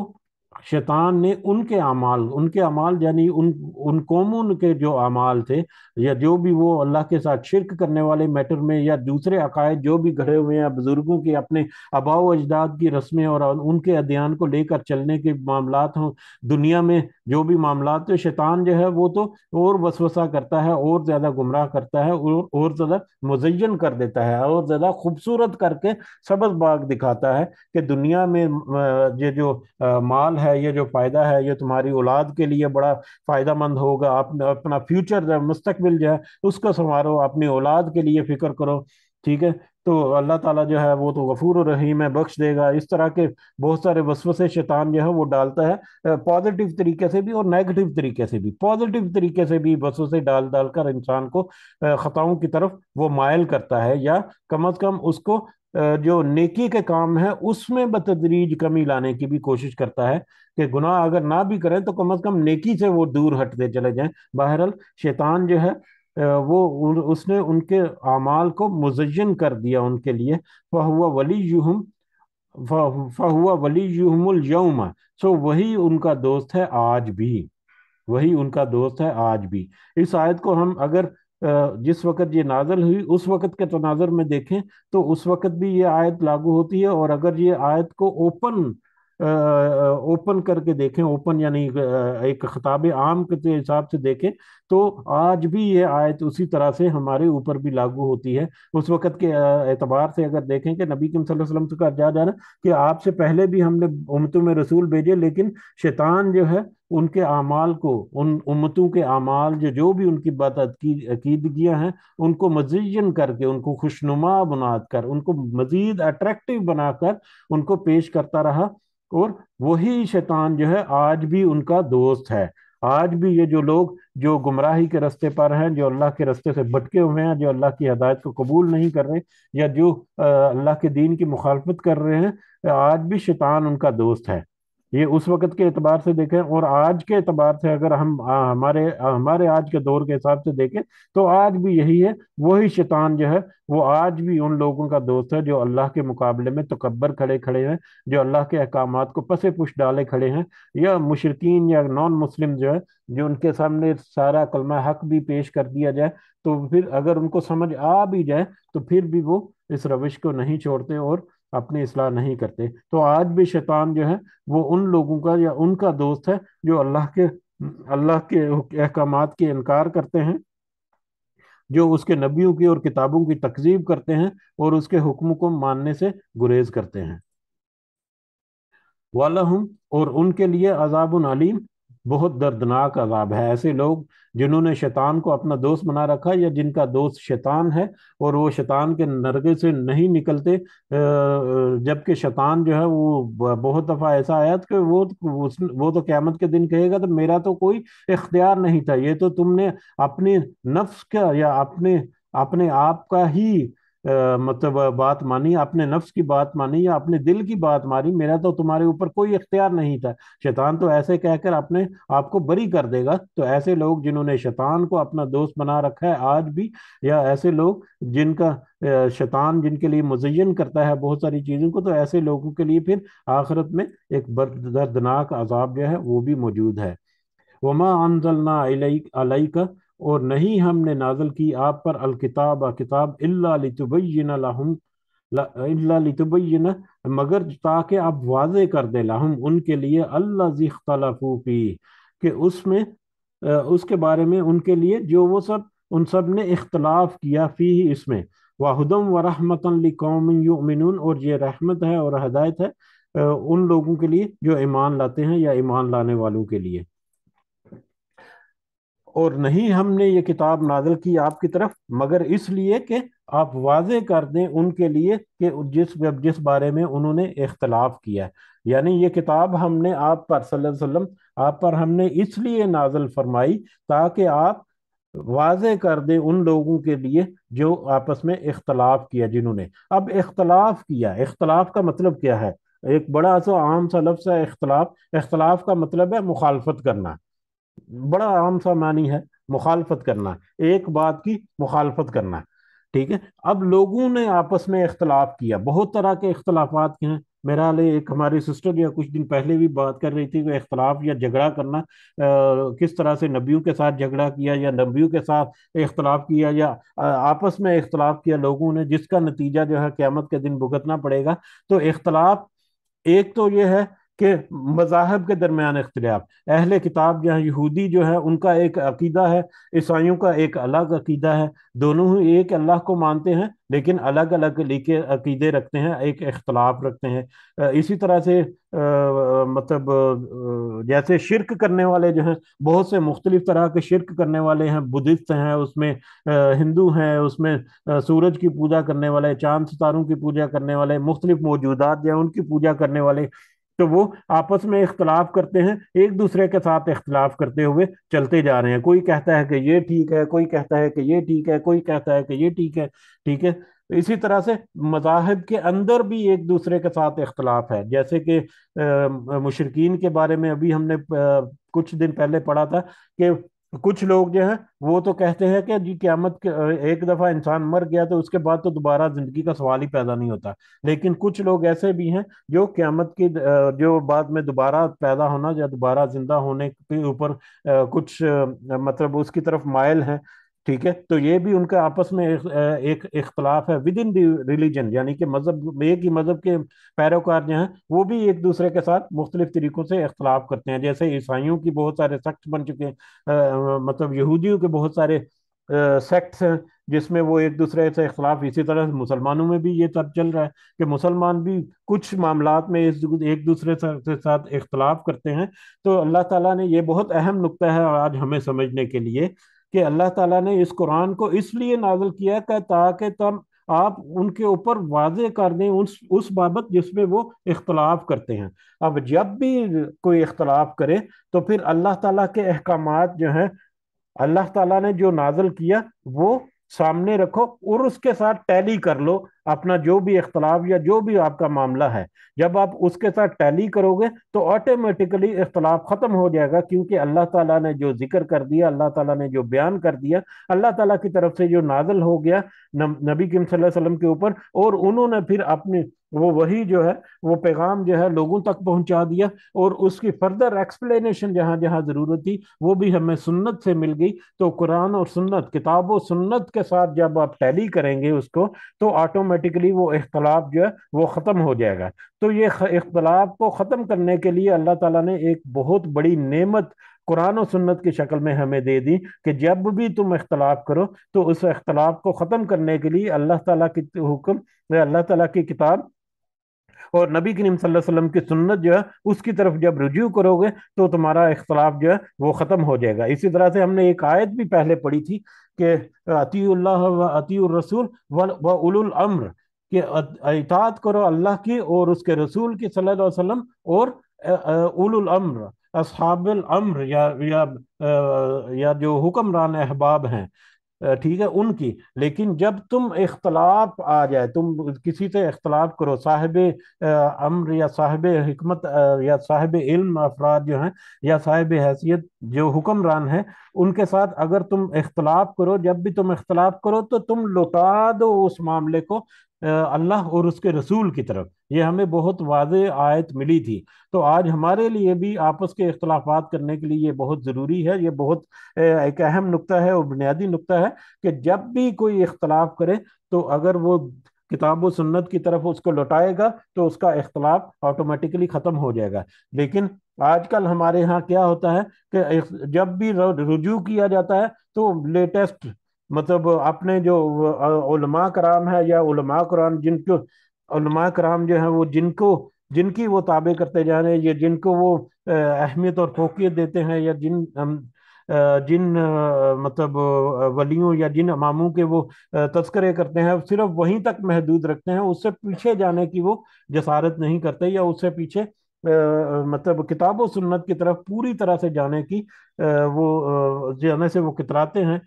शैतान ने उनके अमाल उनके अमाल यानी उन उन कौमों के जो अमाल थे या जो भी वो अल्लाह के साथ शिरक करने वाले मैटर में या दूसरे अकायद जो भी घड़े हुए हैं बुजुर्गों के अपने अबाव अजदाद की रस्में और उनके अध्ययन को लेकर चलने के मामला हों दुनिया में जो भी मामला तो शैतान जो है वो तो और वसवसा करता है और ज्यादा गुमराह करता है और और ज्यादा मुजयन कर देता है और ज्यादा खूबसूरत करके सबज बाग दिखाता है कि दुनिया में ये जो माल है ये जो फायदा है ये तुम्हारी औलाद के लिए बड़ा फायदा मंद होगा आप अपना फ्यूचर मुस्तबिल जो है उसको संवारो अपनी औलाद के लिए फिक्र करो ठीक है तो अल्लाह ताला जो है वो तो गफूर रहीम है बख्श देगा इस तरह के बहुत सारे वसवसे शैतान जो है वो डालता है पॉजिटिव तरीके से भी और नेगेटिव तरीके से भी पॉजिटिव तरीके से भी वसवसे डाल डाल कर इंसान को ख़ताओं की तरफ वो मायल करता है या कम अज़ कम उसको जो नेकी के काम है उसमें बतदरीज कमी लाने की भी कोशिश करता है कि गुनाह अगर ना भी करें तो कम अज़ कम नेकी से वो दूर हटते चले जाएं बहरहाल शैतान जो है वो उसने उनके अमाल को मुजयन कर दिया उनके लिए फहुआ वली युहम फहुआ वली युहमुल यौम सो वही उनका दोस्त है आज भी वही उनका दोस्त है आज भी इस आयत को हम अगर जिस वक़्त ये नाजल हुई उस वक़्त के तनाजर तो में देखें तो उस वक़्त भी ये आयत लागू होती है और अगर ये आयत को ओपन ओपन करके देखें ओपन यानी एक खिताब आम के हिसाब से देखें तो आज भी ये आयत उसी तरह से हमारे ऊपर भी लागू होती है उस वक़्त के एतबार से अगर देखें कि नबी किम वसल्लम से कहा जा रहा है कि आपसे पहले भी हमने उमतों में रसूल भेजे लेकिन शैतान जो है उनके अमाल को उन उमतों के अमाल जो जो भी उनकी बात अकीदगियाँ हैं उनको मजीजन करके उनको खुशनुमा बनाकर उनको मज़ीद अट्रैक्टिव बनाकर उनको पेश करता रहा और वही शैतान जो है आज भी उनका दोस्त है आज भी ये जो लोग जो गुमराही के रस्ते पर हैं जो अल्लाह के रस्ते से भटके हुए हैं जो अल्लाह की हदायत को कबूल नहीं कर रहे या जो अल्लाह के दीन की मुखालफत कर रहे हैं आज भी शैतान उनका दोस्त है ये उस वक्त के एतबार से देखें और आज के एतबार से अगर हम आ, हमारे आ, हमारे आज के दौर के हिसाब से देखें तो आज भी यही है वही शैतान जो है वो आज भी उन लोगों का दोस्त है जो अल्लाह के मुकाबले में तकबर खड़े खड़े हैं जो अल्लाह के अहकाम को पसे पुश डाले खड़े हैं या मुशरकिन या नॉन मुस्लिम जो है जो उनके सामने सारा कलमा हक भी पेश कर दिया जाए तो फिर अगर उनको समझ आ भी जाए तो फिर भी वो इस रविश को नहीं छोड़ते और अपनी असलाह नहीं करते तो आज भी शैतान जो है वो उन लोगों का या उनका दोस्त है जो अल्लाह के अल्लाह के अहकाम के इनकार करते हैं जो उसके नबियों की और किताबों की तकजीब करते हैं और उसके हुक्म को मानने से गुरेज करते हैं वाला हूँ और उनके लिए अजाबन अलीम बहुत दर्दनाक अजाब है ऐसे लोग जिन्होंने शैतान को अपना दोस्त बना रखा या जिनका दोस्त शैतान है और वो शैतान के नरगे से नहीं निकलते जबकि शैतान जो है वो बहुत दफ़ा ऐसा आया कि वो तो, उस वो तो क़्यामत के दिन कहेगा तो मेरा तो कोई इख्तियार नहीं था ये तो तुमने अपने नफ्स का या अपने अपने आप का ही मतलब बात मानी अपने नफ्स की बात मानी या अपने दिल की बात मानी मेरा तो तुम्हारे ऊपर कोई इख्तियार नहीं था शैतान तो ऐसे कहकर अपने आपको बरी कर देगा तो ऐसे लोग जिन्होंने शैतान को अपना दोस्त बना रखा है आज भी या ऐसे लोग जिनका शैतान जिनके लिए मुजयन करता है बहुत सारी चीज़ों को तो ऐसे लोगों के लिए फिर आखिरत में एक दर्दनाक अजाब जो है वो भी मौजूद है वमा अनजलना अलई का और नहीं हमने नाजल की आप पर अलकिताब किताब इतुबैन मगर ताकि आप वाज कर दे लाहम उनके लिए अल्लाह के उसमें उसके बारे में उनके लिए जो वो सब उन सब ने इख्तलाफ किया फ़ी ही इसमें वाहदम व कौमिन और ये रहमत है और हदायत है उन लोगों के लिए जो ईमान लाते हैं या ईमान लाने वालों के लिए और नहीं हमने ये किताब नाजल की आपकी तरफ मगर इसलिए कि आप वाजे कर दें उनके लिए कि जिस जिस बारे में उन्होंने इख्तलाफ किया यानी ये किताब हमने आप पर सल्लम आप पर हमने इसलिए नाजल फरमाई ताकि आप वाजे कर दें उन लोगों के लिए जो आपस में इख्तलाफ किया जिन्होंने अब इख्तलाफ किया इख्तलाफ का मतलब क्या है एक बड़ा सा आम सा लफ्स है इख्तलाफ इख्तलाफ का मतलब है मुखालफत करना बड़ा आम सा मानी है मुखालफत करना एक बात की मुखालफत करना ठीक है अब लोगों ने आपस में इख्तलाफ किया बहुत तरह के इख्तलाफात हैं मेरा एक हमारी सिस्टर या कुछ दिन पहले भी बात कर रही थी कि इख्तलाफ या झगड़ा करना आ, किस तरह से नबियों के साथ झगड़ा किया या नबियों के साथ इख्तलाफ किया या आ, आपस में इख्तलाफ किया लोगों ने जिसका नतीजा जो है क्यामत के दिन भुगतना पड़ेगा तो इख्तलाफ एक तो ये है कि मजाहब के दरमियान इख्तलाफ अहल किताब है यहूदी जो है उनका एक अकीदा है ईसाइयों का एक अलग अकीदा है दोनों ही एक अल्लाह को मानते हैं लेकिन अलग अलग लेके अकीदे रखते हैं एक इख्तलाफ रखते हैं इसी तरह से आ, मतलब जैसे शिरक करने वाले जो हैं बहुत से मुख्तलिफ तरह के शिरक करने वाले हैं बुद्धिस्ट हैं उसमें हिंदू हैं उसमें सूरज की पूजा करने वाले चांद सितारों की पूजा करने वाले मुख्तलिफ मौजूदात जो हैं उनकी पूजा करने वाले तो वो आपस में इख्तलाफ करते हैं एक दूसरे के साथ इख्तलाफ करते हुए चलते जा रहे हैं कोई कहता है कि ये ठीक है कोई कहता है कि ये ठीक है कोई कहता है कि ये ठीक है ठीक है तो इसी तरह से मजाहब के अंदर भी एक दूसरे के साथ इख्तलाफ है जैसे कि मुशरकिन के बारे में अभी हमने आ, कुछ दिन पहले पढ़ा था कि कुछ लोग जो है वो तो कहते हैं कि जी क्यामत के एक दफा इंसान मर गया तो उसके बाद तो दोबारा जिंदगी का सवाल ही पैदा नहीं होता लेकिन कुछ लोग ऐसे भी हैं जो क्यामत की जो बाद में दोबारा पैदा होना या दोबारा जिंदा होने के ऊपर कुछ मतलब उसकी तरफ मायल हैं ठीक है तो ये भी उनका आपस में एक इख्तलाफ है विद इन दी रिलीजन यानी कि मजहब एक ही मजहब के पैरोकार जो हैं वो भी एक दूसरे के साथ मुख्तलिफ तरीक़ों से इख्तलाफ करते हैं जैसे ईसाइयों की बहुत सारे सेक्ट बन चुके हैं मतलब यहूदियों के बहुत सारे सेक्ट्स हैं जिसमें वो एक दूसरे से खिलाफ इसी तरह मुसलमानों में भी ये तब चल रहा है कि मुसलमान भी कुछ मामला में इस एक दूसरे के साथ इख्तलाफ करते हैं तो अल्लाह ताला ने ये बहुत अहम नुक्ता है आज हमें समझने के लिए कि अल्लाह ताला ने इस कुरान को इसलिए नाजल किया कि ताकि तब आप उनके ऊपर वाज कर दें उस उस बाबत जिसमें वो इख्तलाफ करते हैं अब जब भी कोई इख्तलाफ करे तो फिर अल्लाह ताला के अहकाम जो हैं अल्लाह ताला ने जो नाजल किया वो सामने रखो और उसके साथ टैली कर लो अपना जो भी इख्तलाफ या जो भी आपका मामला है जब आप उसके साथ टैली करोगे तो ऑटोमेटिकली इख्तलाफ ख़त्म हो जाएगा क्योंकि अल्लाह ताला ने जो जिक्र कर दिया अल्लाह ताला ने जो बयान कर दिया अल्लाह ताला की तरफ से जो नाजल हो गया नबी किम वसल्लम के ऊपर और उन्होंने फिर अपनी वो वही जो है वो पैगाम जो है लोगों तक पहुंचा दिया और उसकी फर्दर एक्सप्लेनेशन जहाँ जहाँ ज़रूरत थी वो भी हमें सुन्नत से मिल गई तो कुरान और सुन्नत किताब और सुन्नत के साथ जब आप टैली करेंगे उसको तो ऑटोमेटिक ऑटोमेटिकली वो इख्तलाफ जो है वो ख़त्म हो जाएगा तो ये इख्तलाफ को ख़त्म करने के लिए अल्लाह ताला ने एक बहुत बड़ी नेमत कुरान और सुन्नत की शक्ल में हमें दे दी कि जब भी तुम इख्तलाफ करो तो उस इख्तलाफ को ख़त्म करने के लिए अल्लाह ताला की हुक्म अल्लाह ताला की किताब और नबी करीम वसल्लम की सुन्नत जो है उसकी तरफ जब रुजू करोगे तो तुम्हारा इख्तलाफ जो है वो ख़त्म हो जाएगा इसी तरह से हमने एक आयत भी पहले पढ़ी थी कि अतील्ला व अतीरसूल व उलुल अम्र कि इतात करो अल्लाह की और उसके रसूल की सल्लल्लाहु अलैहि वसल्लम और उलुल अम्र असहाबुल अम्र या या, या जो हुक्मरान अहबाब हैं ठीक है उनकी लेकिन जब तुम इख्तलाफ आ जाए तुम किसी से इख्तलाफ करो साहब अम्र या साहब हमत या साहब इल्म अफराद जो हैं या साहब हैसियत जो हुक्मरान हैं उनके साथ अगर तुम इख्तलाफ करो जब भी तुम इख्तलाफ करो तो तुम लुटा दो उस मामले को अल्लाह और उसके रसूल की तरफ ये हमें बहुत वाज आयत मिली थी तो आज हमारे लिए भी आपस के अख्तलाफात करने के लिए ये बहुत ज़रूरी है ये बहुत एक अहम नुकता है और बुनियादी नुकता है कि जब भी कोई इख्तलाफ करे तो अगर वो किताब व सुन्नत की तरफ उसको लौटाएगा तो उसका इख्तलाफ ऑटोमेटिकली ख़त्म हो जाएगा लेकिन आजकल हमारे यहाँ क्या होता है कि जब भी रुजू किया जाता है तो लेटेस्ट मतलब अपने जो उलमा कराम है या उलमा कराम जिनको उलमा कराम जो है वो जिनको जिनकी वो ताबे करते जा रहे हैं या जिनको वो अहमियत और फोकियत देते हैं या जिन जिन मतलब वलियों या जिन अमामों के वो तस्करे करते हैं सिर्फ वहीं तक महदूद रखते हैं उससे पीछे जाने की वो जसारत नहीं करते या उससे पीछे मतलब किताब व सुन्नत की तरफ पूरी तरह से जाने की वो जाने से वो कितराते हैं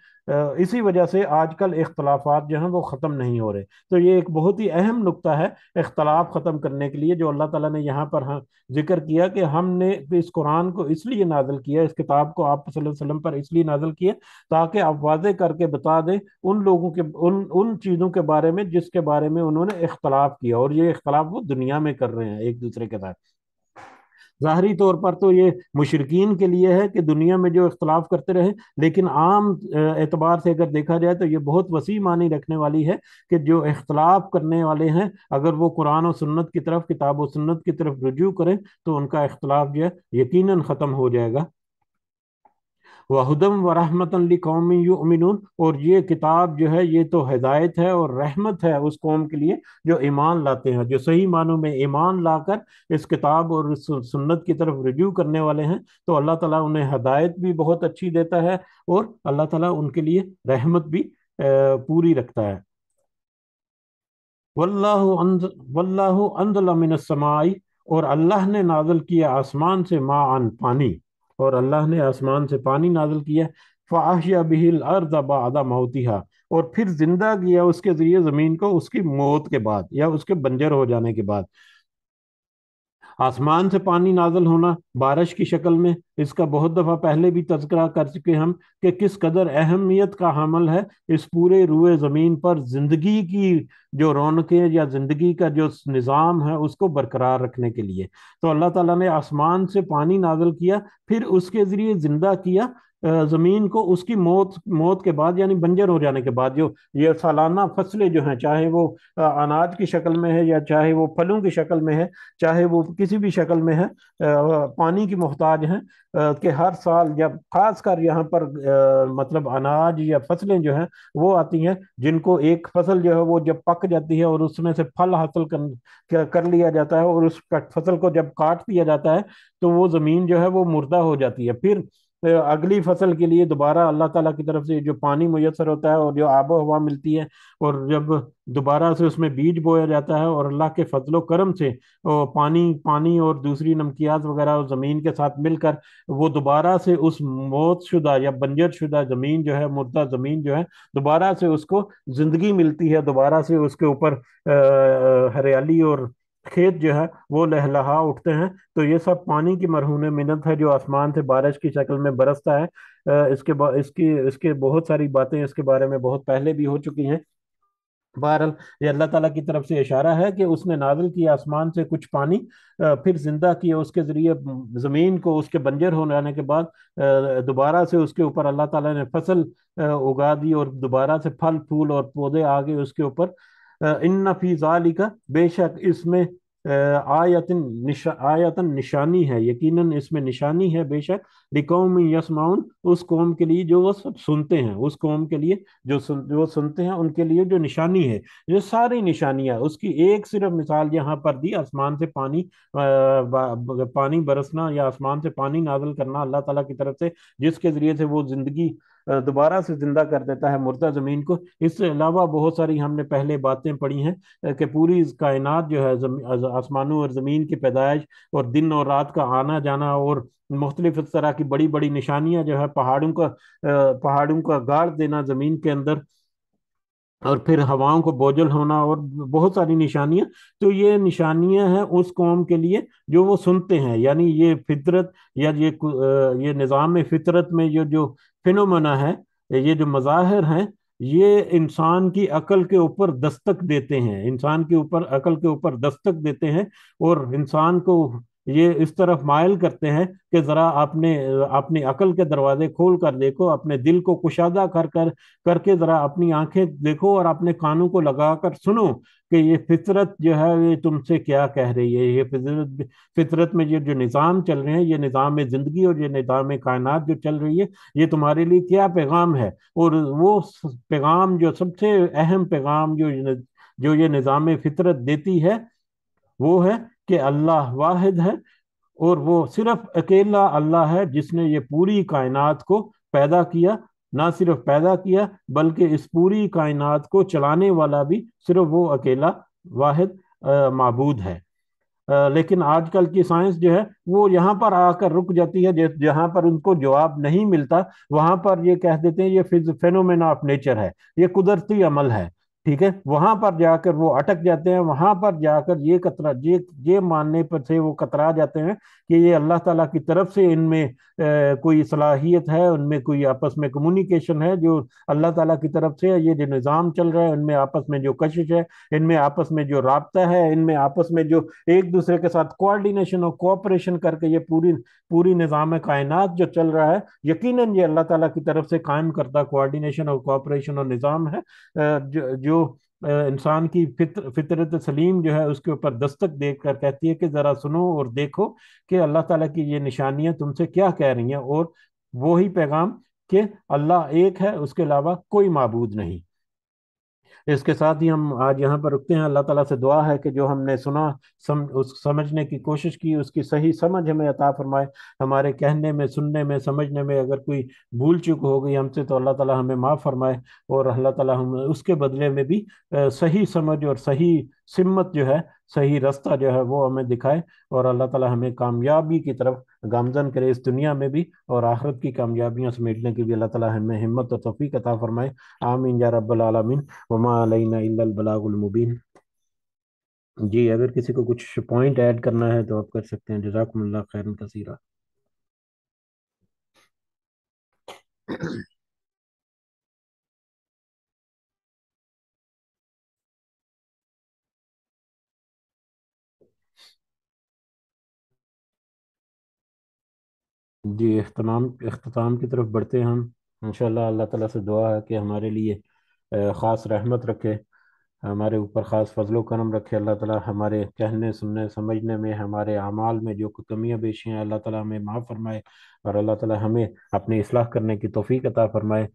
इसी वजह से आजकल इख्तलाफात जो हैं वो ख़त्म नहीं हो रहे तो ये एक बहुत ही अहम नुक्ता है इख्तलाफ ख़त्म करने के लिए जो अल्लाह ताला ने यहाँ पर हाँ जिक्र किया कि हमने इस कुरान को इसलिए नाजिल किया इस किताब को आप वसल्लम पर इसलिए नाजल किया ताकि आप वाजे करके बता दें उन लोगों के उन उन चीज़ों के बारे में जिसके बारे में उन्होंने इख्तलाफ किया और ये इख्तलाफ वो दुनिया में कर रहे हैं एक दूसरे के साथ ज़ाहरी तौर पर तो ये मुशरकिन के लिए है कि दुनिया में जो इख्तलाफ करते रहे लेकिन आम एतबार से अगर देखा जाए तो ये बहुत वसी मानी रखने वाली है कि जो इख्तलाफ करने वाले हैं अगर वो कुरान और सुन्नत की तरफ किताब सुन्नत की तरफ रजू करें तो उनका इख्तलाफ जो है यकीन ख़त्म हो जाएगा वहदम व कौमी यू अमिन और ये किताब जो है ये तो हिदायत है और रहमत है उस कौम के लिए जो ईमान लाते हैं जो सही मानों में ईमान लाकर इस किताब और इस सुन्नत की तरफ रजू करने वाले हैं तो अल्लाह ताला उन्हें हदायत भी बहुत अच्छी देता है और अल्लाह ताला उनके लिए रहमत भी पूरी रखता है वल्लाह वल्लाह अंदमिनसमाई और अल्लाह ने नाजल किया आसमान से माँ अन पानी और अल्लाह ने आसमान से पानी नाजिल किया फ़ाहिया बिहिल अर्द बादा मौतिहा और फिर जिंदा किया उसके ज़रिए ज़मीन को उसकी मौत के बाद या उसके बंजर हो जाने के बाद आसमान से पानी नाजल होना बारिश की शक्ल में इसका बहुत दफ़ा पहले भी तस्करा कर चुके हम कि किस कदर अहमियत का हमल है इस पूरे रुए ज़मीन पर ज़िंदगी की जो रौनकें या ज़िंदगी का जो निज़ाम है उसको बरकरार रखने के लिए तो अल्लाह ताला ने आसमान से पानी नाजल किया फिर उसके ज़रिए ज़िंदा किया जमीन को उसकी मौत मौत के बाद यानी बंजर हो जाने के बाद जो ये सालाना फसलें जो हैं चाहे वो अनाज की शक्ल में है या चाहे वो फलों की शक्ल में है चाहे वो किसी भी शक्ल में है पानी की मोहताज हैं कि हर साल जब खास कर यहाँ पर मतलब अनाज या फसलें जो हैं वो आती हैं जिनको एक फसल जो है वो जब पक जाती है और उसमें से फल हासिल कर कर लिया जाता है और उस फसल को जब काट दिया जाता है तो वो ज़मीन जो है वो मुर्दा हो जाती है फिर अगली फसल के लिए दोबारा अल्लाह ताला की तरफ से जो पानी मैसर होता है और जो आबो हवा मिलती है और जब दोबारा से उसमें बीज बोया जाता है और अल्लाह के फजलो करम से पानी पानी और दूसरी नमकियात वगैरह ज़मीन के साथ मिलकर वो दोबारा से उस मौत शुदा या बंजर शुदा ज़मीन जो है मुर्दा ज़मीन जो है दोबारा से उसको ज़िंदगी मिलती है दोबारा से उसके ऊपर हरियाली और खेत जो है वो लहलहा उठते हैं तो ये सब पानी की मरहून मिनत है जो आसमान से बारिश की शक्ल में बरसता है इसके इसकी इसके बहुत सारी बातें इसके बारे में बहुत पहले भी हो चुकी हैं बहरल ये अल्लाह ताला की तरफ से इशारा है कि उसने नाजिल किया आसमान से कुछ पानी फिर जिंदा किया उसके ज़रिए ज़मीन को उसके बंजर हो जाने के बाद दोबारा से उसके ऊपर अल्लाह ताला ने फसल उगा दी और दोबारा से फल फूल और पौधे आगे उसके ऊपर इन फ़ी का बेशक इसमें आयतन निशा आयतन निशानी है यकीनन इसमें निशानी है बेशक लिकौम यसमाउन उस कौम के लिए जो वो सब सुनते हैं उस कौम के लिए जो सुन जो सुनते हैं उनके लिए जो निशानी है जो सारी निशानियाँ उसकी एक सिर्फ मिसाल यहाँ पर दी आसमान से पानी आ, पानी बरसना या आसमान से पानी नाजल करना अल्लाह तला की तरफ से जिसके ज़रिए से वो ज़िंदगी दोबारा से ज़िंदा कर देता है मुर्दा ज़मीन को इसके अलावा बहुत सारी हमने पहले बातें पढ़ी हैं कि पूरी कायनात जो है आसमानों और ज़मीन की पैदाइश और दिन और रात का आना जाना और मुख्तलिफ तरह की बड़ी बड़ी निशानियां जो है पहाड़ों का पहाड़ों का गाड़ देना ज़मीन के अंदर और फिर हवाओं को बोझल होना और बहुत सारी निशानियां तो ये निशानियां हैं उस कौम के लिए जो वो सुनते हैं यानी ये फितरत या ये ये निज़ाम फितरत में जो जो फिनोमना है ये जो मज़ाहिर हैं ये इंसान की अकल के ऊपर दस्तक देते हैं इंसान के ऊपर अकल के ऊपर दस्तक देते हैं और इंसान को ये इस तरफ मायल करते हैं कि ज़रा आपने अपनी अकल के दरवाजे खोल कर देखो अपने दिल को कुशादा कर कर करके ज़रा अपनी आंखें देखो और अपने कानों को लगा कर सुनो कि ये फितरत जो है ये तुमसे क्या कह रही है ये फितरत फितरत में ये जो निज़ाम चल रहे हैं ये निज़ाम ज़िंदगी और ये निज़ाम कायनात जो चल रही है ये तुम्हारे लिए क्या पैगाम है और वो पैगाम जो सबसे अहम पैगाम जो जो ये निज़ाम फितरत देती है वो है कि अल्लाह वाहिद है और वो सिर्फ अकेला अल्लाह है जिसने ये पूरी कायनात को पैदा किया ना सिर्फ पैदा किया बल्कि इस पूरी कायनात को चलाने वाला भी सिर्फ वो अकेला वाहिद मबूद है आ, लेकिन आजकल की साइंस जो है वो यहाँ पर आकर रुक जाती है जहाँ पर उनको जवाब नहीं मिलता वहाँ पर ये कह देते हैं ये फिज फेनोमेना ऑफ नेचर है ये कुदरती अमल है ठीक है वहां पर जाकर वो अटक जाते हैं वहां पर जाकर ये कतरा ये ये मानने पर से वो कतरा जाते हैं कि ये अल्लाह ताला की तरफ से इनमें कोई सलाहियत है उनमें कोई आपस में कम्युनिकेशन है जो अल्लाह ताला की तरफ से ये जो निज़ाम चल रहा है उनमें आपस में जो कशिश है इनमें आपस में जो रबता है इनमें आपस में जो एक दूसरे के साथ कोऑर्डिनेशन और कोऑपरेशन करके ये पूरी पूरी निज़ाम कायनात जो चल रहा है यकीन ये अल्लाह ताला की तरफ से कायम करता कोऑर्डिनेशन और कोऑपरेशन और निज़ाम है जो इंसान की फितर, फितरत सलीम जो है उसके ऊपर दस्तक देख कर कहती है कि ज़रा सुनो और देखो कि अल्लाह ताला की ये निशानियाँ तुमसे क्या कह रही हैं और वही पैगाम कि अल्लाह एक है उसके अलावा कोई मबूद नहीं इसके साथ ही हम आज यहाँ पर रुकते हैं अल्लाह ताला से दुआ है कि जो हमने सुना सम उस समझने की कोशिश की उसकी सही समझ हमें अता फरमाए हमारे कहने में सुनने में समझने में अगर कोई भूल चूक हो गई हमसे तो अल्लाह ताला हमें माफ़ फरमाए और अल्लाह ताला हम उसके बदले में भी सही समझ और सही सिमत जो है सही रास्ता जो है वो हमें दिखाए और अल्लाह ताला हमें कामयाबी की तरफ गामजन करे इस दुनिया में भी और आखरत की कामयाबियां समेटने की भी अल्लाह ताला हमें हिम्मत और तफी अता फरमाए आमीन या रबालमीन वमाबलागुलमुबीन जी अगर किसी को कुछ पॉइंट ऐड करना है तो आप कर सकते हैं जजाकमल्ला खैरन कसीरा जी अख्ताम अख्ताम की तरफ बढ़ते हैं हम इनशा अल्लाह ताला से दुआ है कि हमारे लिए ख़ास रहमत रखे हमारे ऊपर ख़ास फजलो करम रखे अल्लाह ताला हमारे कहने सुनने समझने में हमारे अमाल में जो कमियां हैं अल्लाह ताला हमें माफ़ फरमाए और अल्लाह ताला हमें अपनी असलाह करने की तोफ़ी अता फरमाए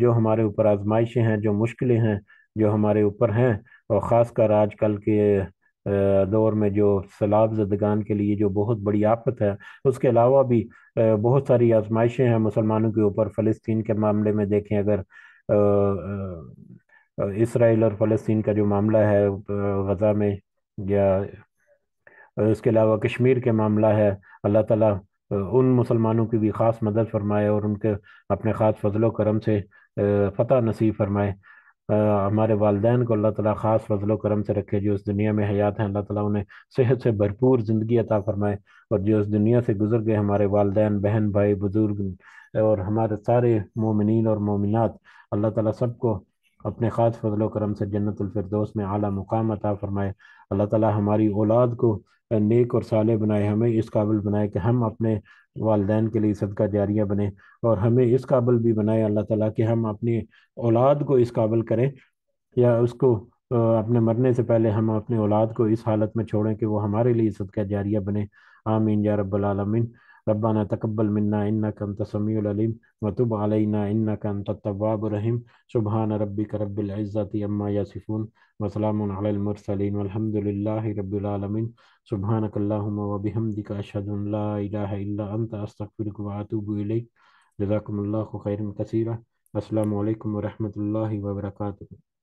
जो हमारे ऊपर आजमाइशें हैं जो मुश्किलें हैं जो हमारे ऊपर हैं और ख़ास कर आज कल के दौर में जो सैलाब जदगान के लिए जो बहुत बड़ी आफत है उसके अलावा भी बहुत सारी आजमाइशें हैं मुसलमानों के ऊपर फ़लस्तीन के मामले में देखें अगर इसराइल और फ़लस्तीन का जो मामला है गज़ा में या इसके अलावा कश्मीर के मामला है अल्लाह ताला उन मुसलमानों की भी ख़ास मदद फरमाए और उनके अपने ख़ास फजलो करम से फ़तह नसीब फरमाए हमारे वालदान को अल्लाह तला ख़ास फजल करम से रखे जो इस दुनिया में हयात हैं अल्लाह ताली उन्हें सेहत से भरपूर ज़िंदगी अता फ़रमाए और जो इस दुनिया से गुजर गए हमारे वालदे बहन भाई बुज़ुर्ग और हमारे सारे मोमिन और मोमिनत अल्लाह सब सबको अपने ख़ास फजल करम से जन्नतफरदोस में अला मुकाम अता फ़रमाए अल्लाह तला हमारी औलाद को नेक और साले बनाए हमें इस काबिल बनाए कि हम अपने वालदेन के लिए सदका जारिया बने और हमें इस काबिल भी बनाए अल्लाह ताला कि हम अपनी औलाद को इस काबिल करें या उसको अपने मरने से पहले हम अपने औलाद को इस हालत में छोड़ें कि वो हमारे लिए सदका जारिया बने आमीन या रबालमीन आलमीन ربنا تقبل منا إنك أنت السميع العليم وتب علينا إنك أنت التواب الرحيم سبحان ربك رب العزة عما يصفون وسلام على المرسلين والحمد لله رب العالمين سبحانك اللهم وبحمدك أشهد أن لا إله إلا أنت أستغفرك وأتوب إليك جزاكم الله خيرا كثيرا السلام عليكم ورحمة الله وبركاته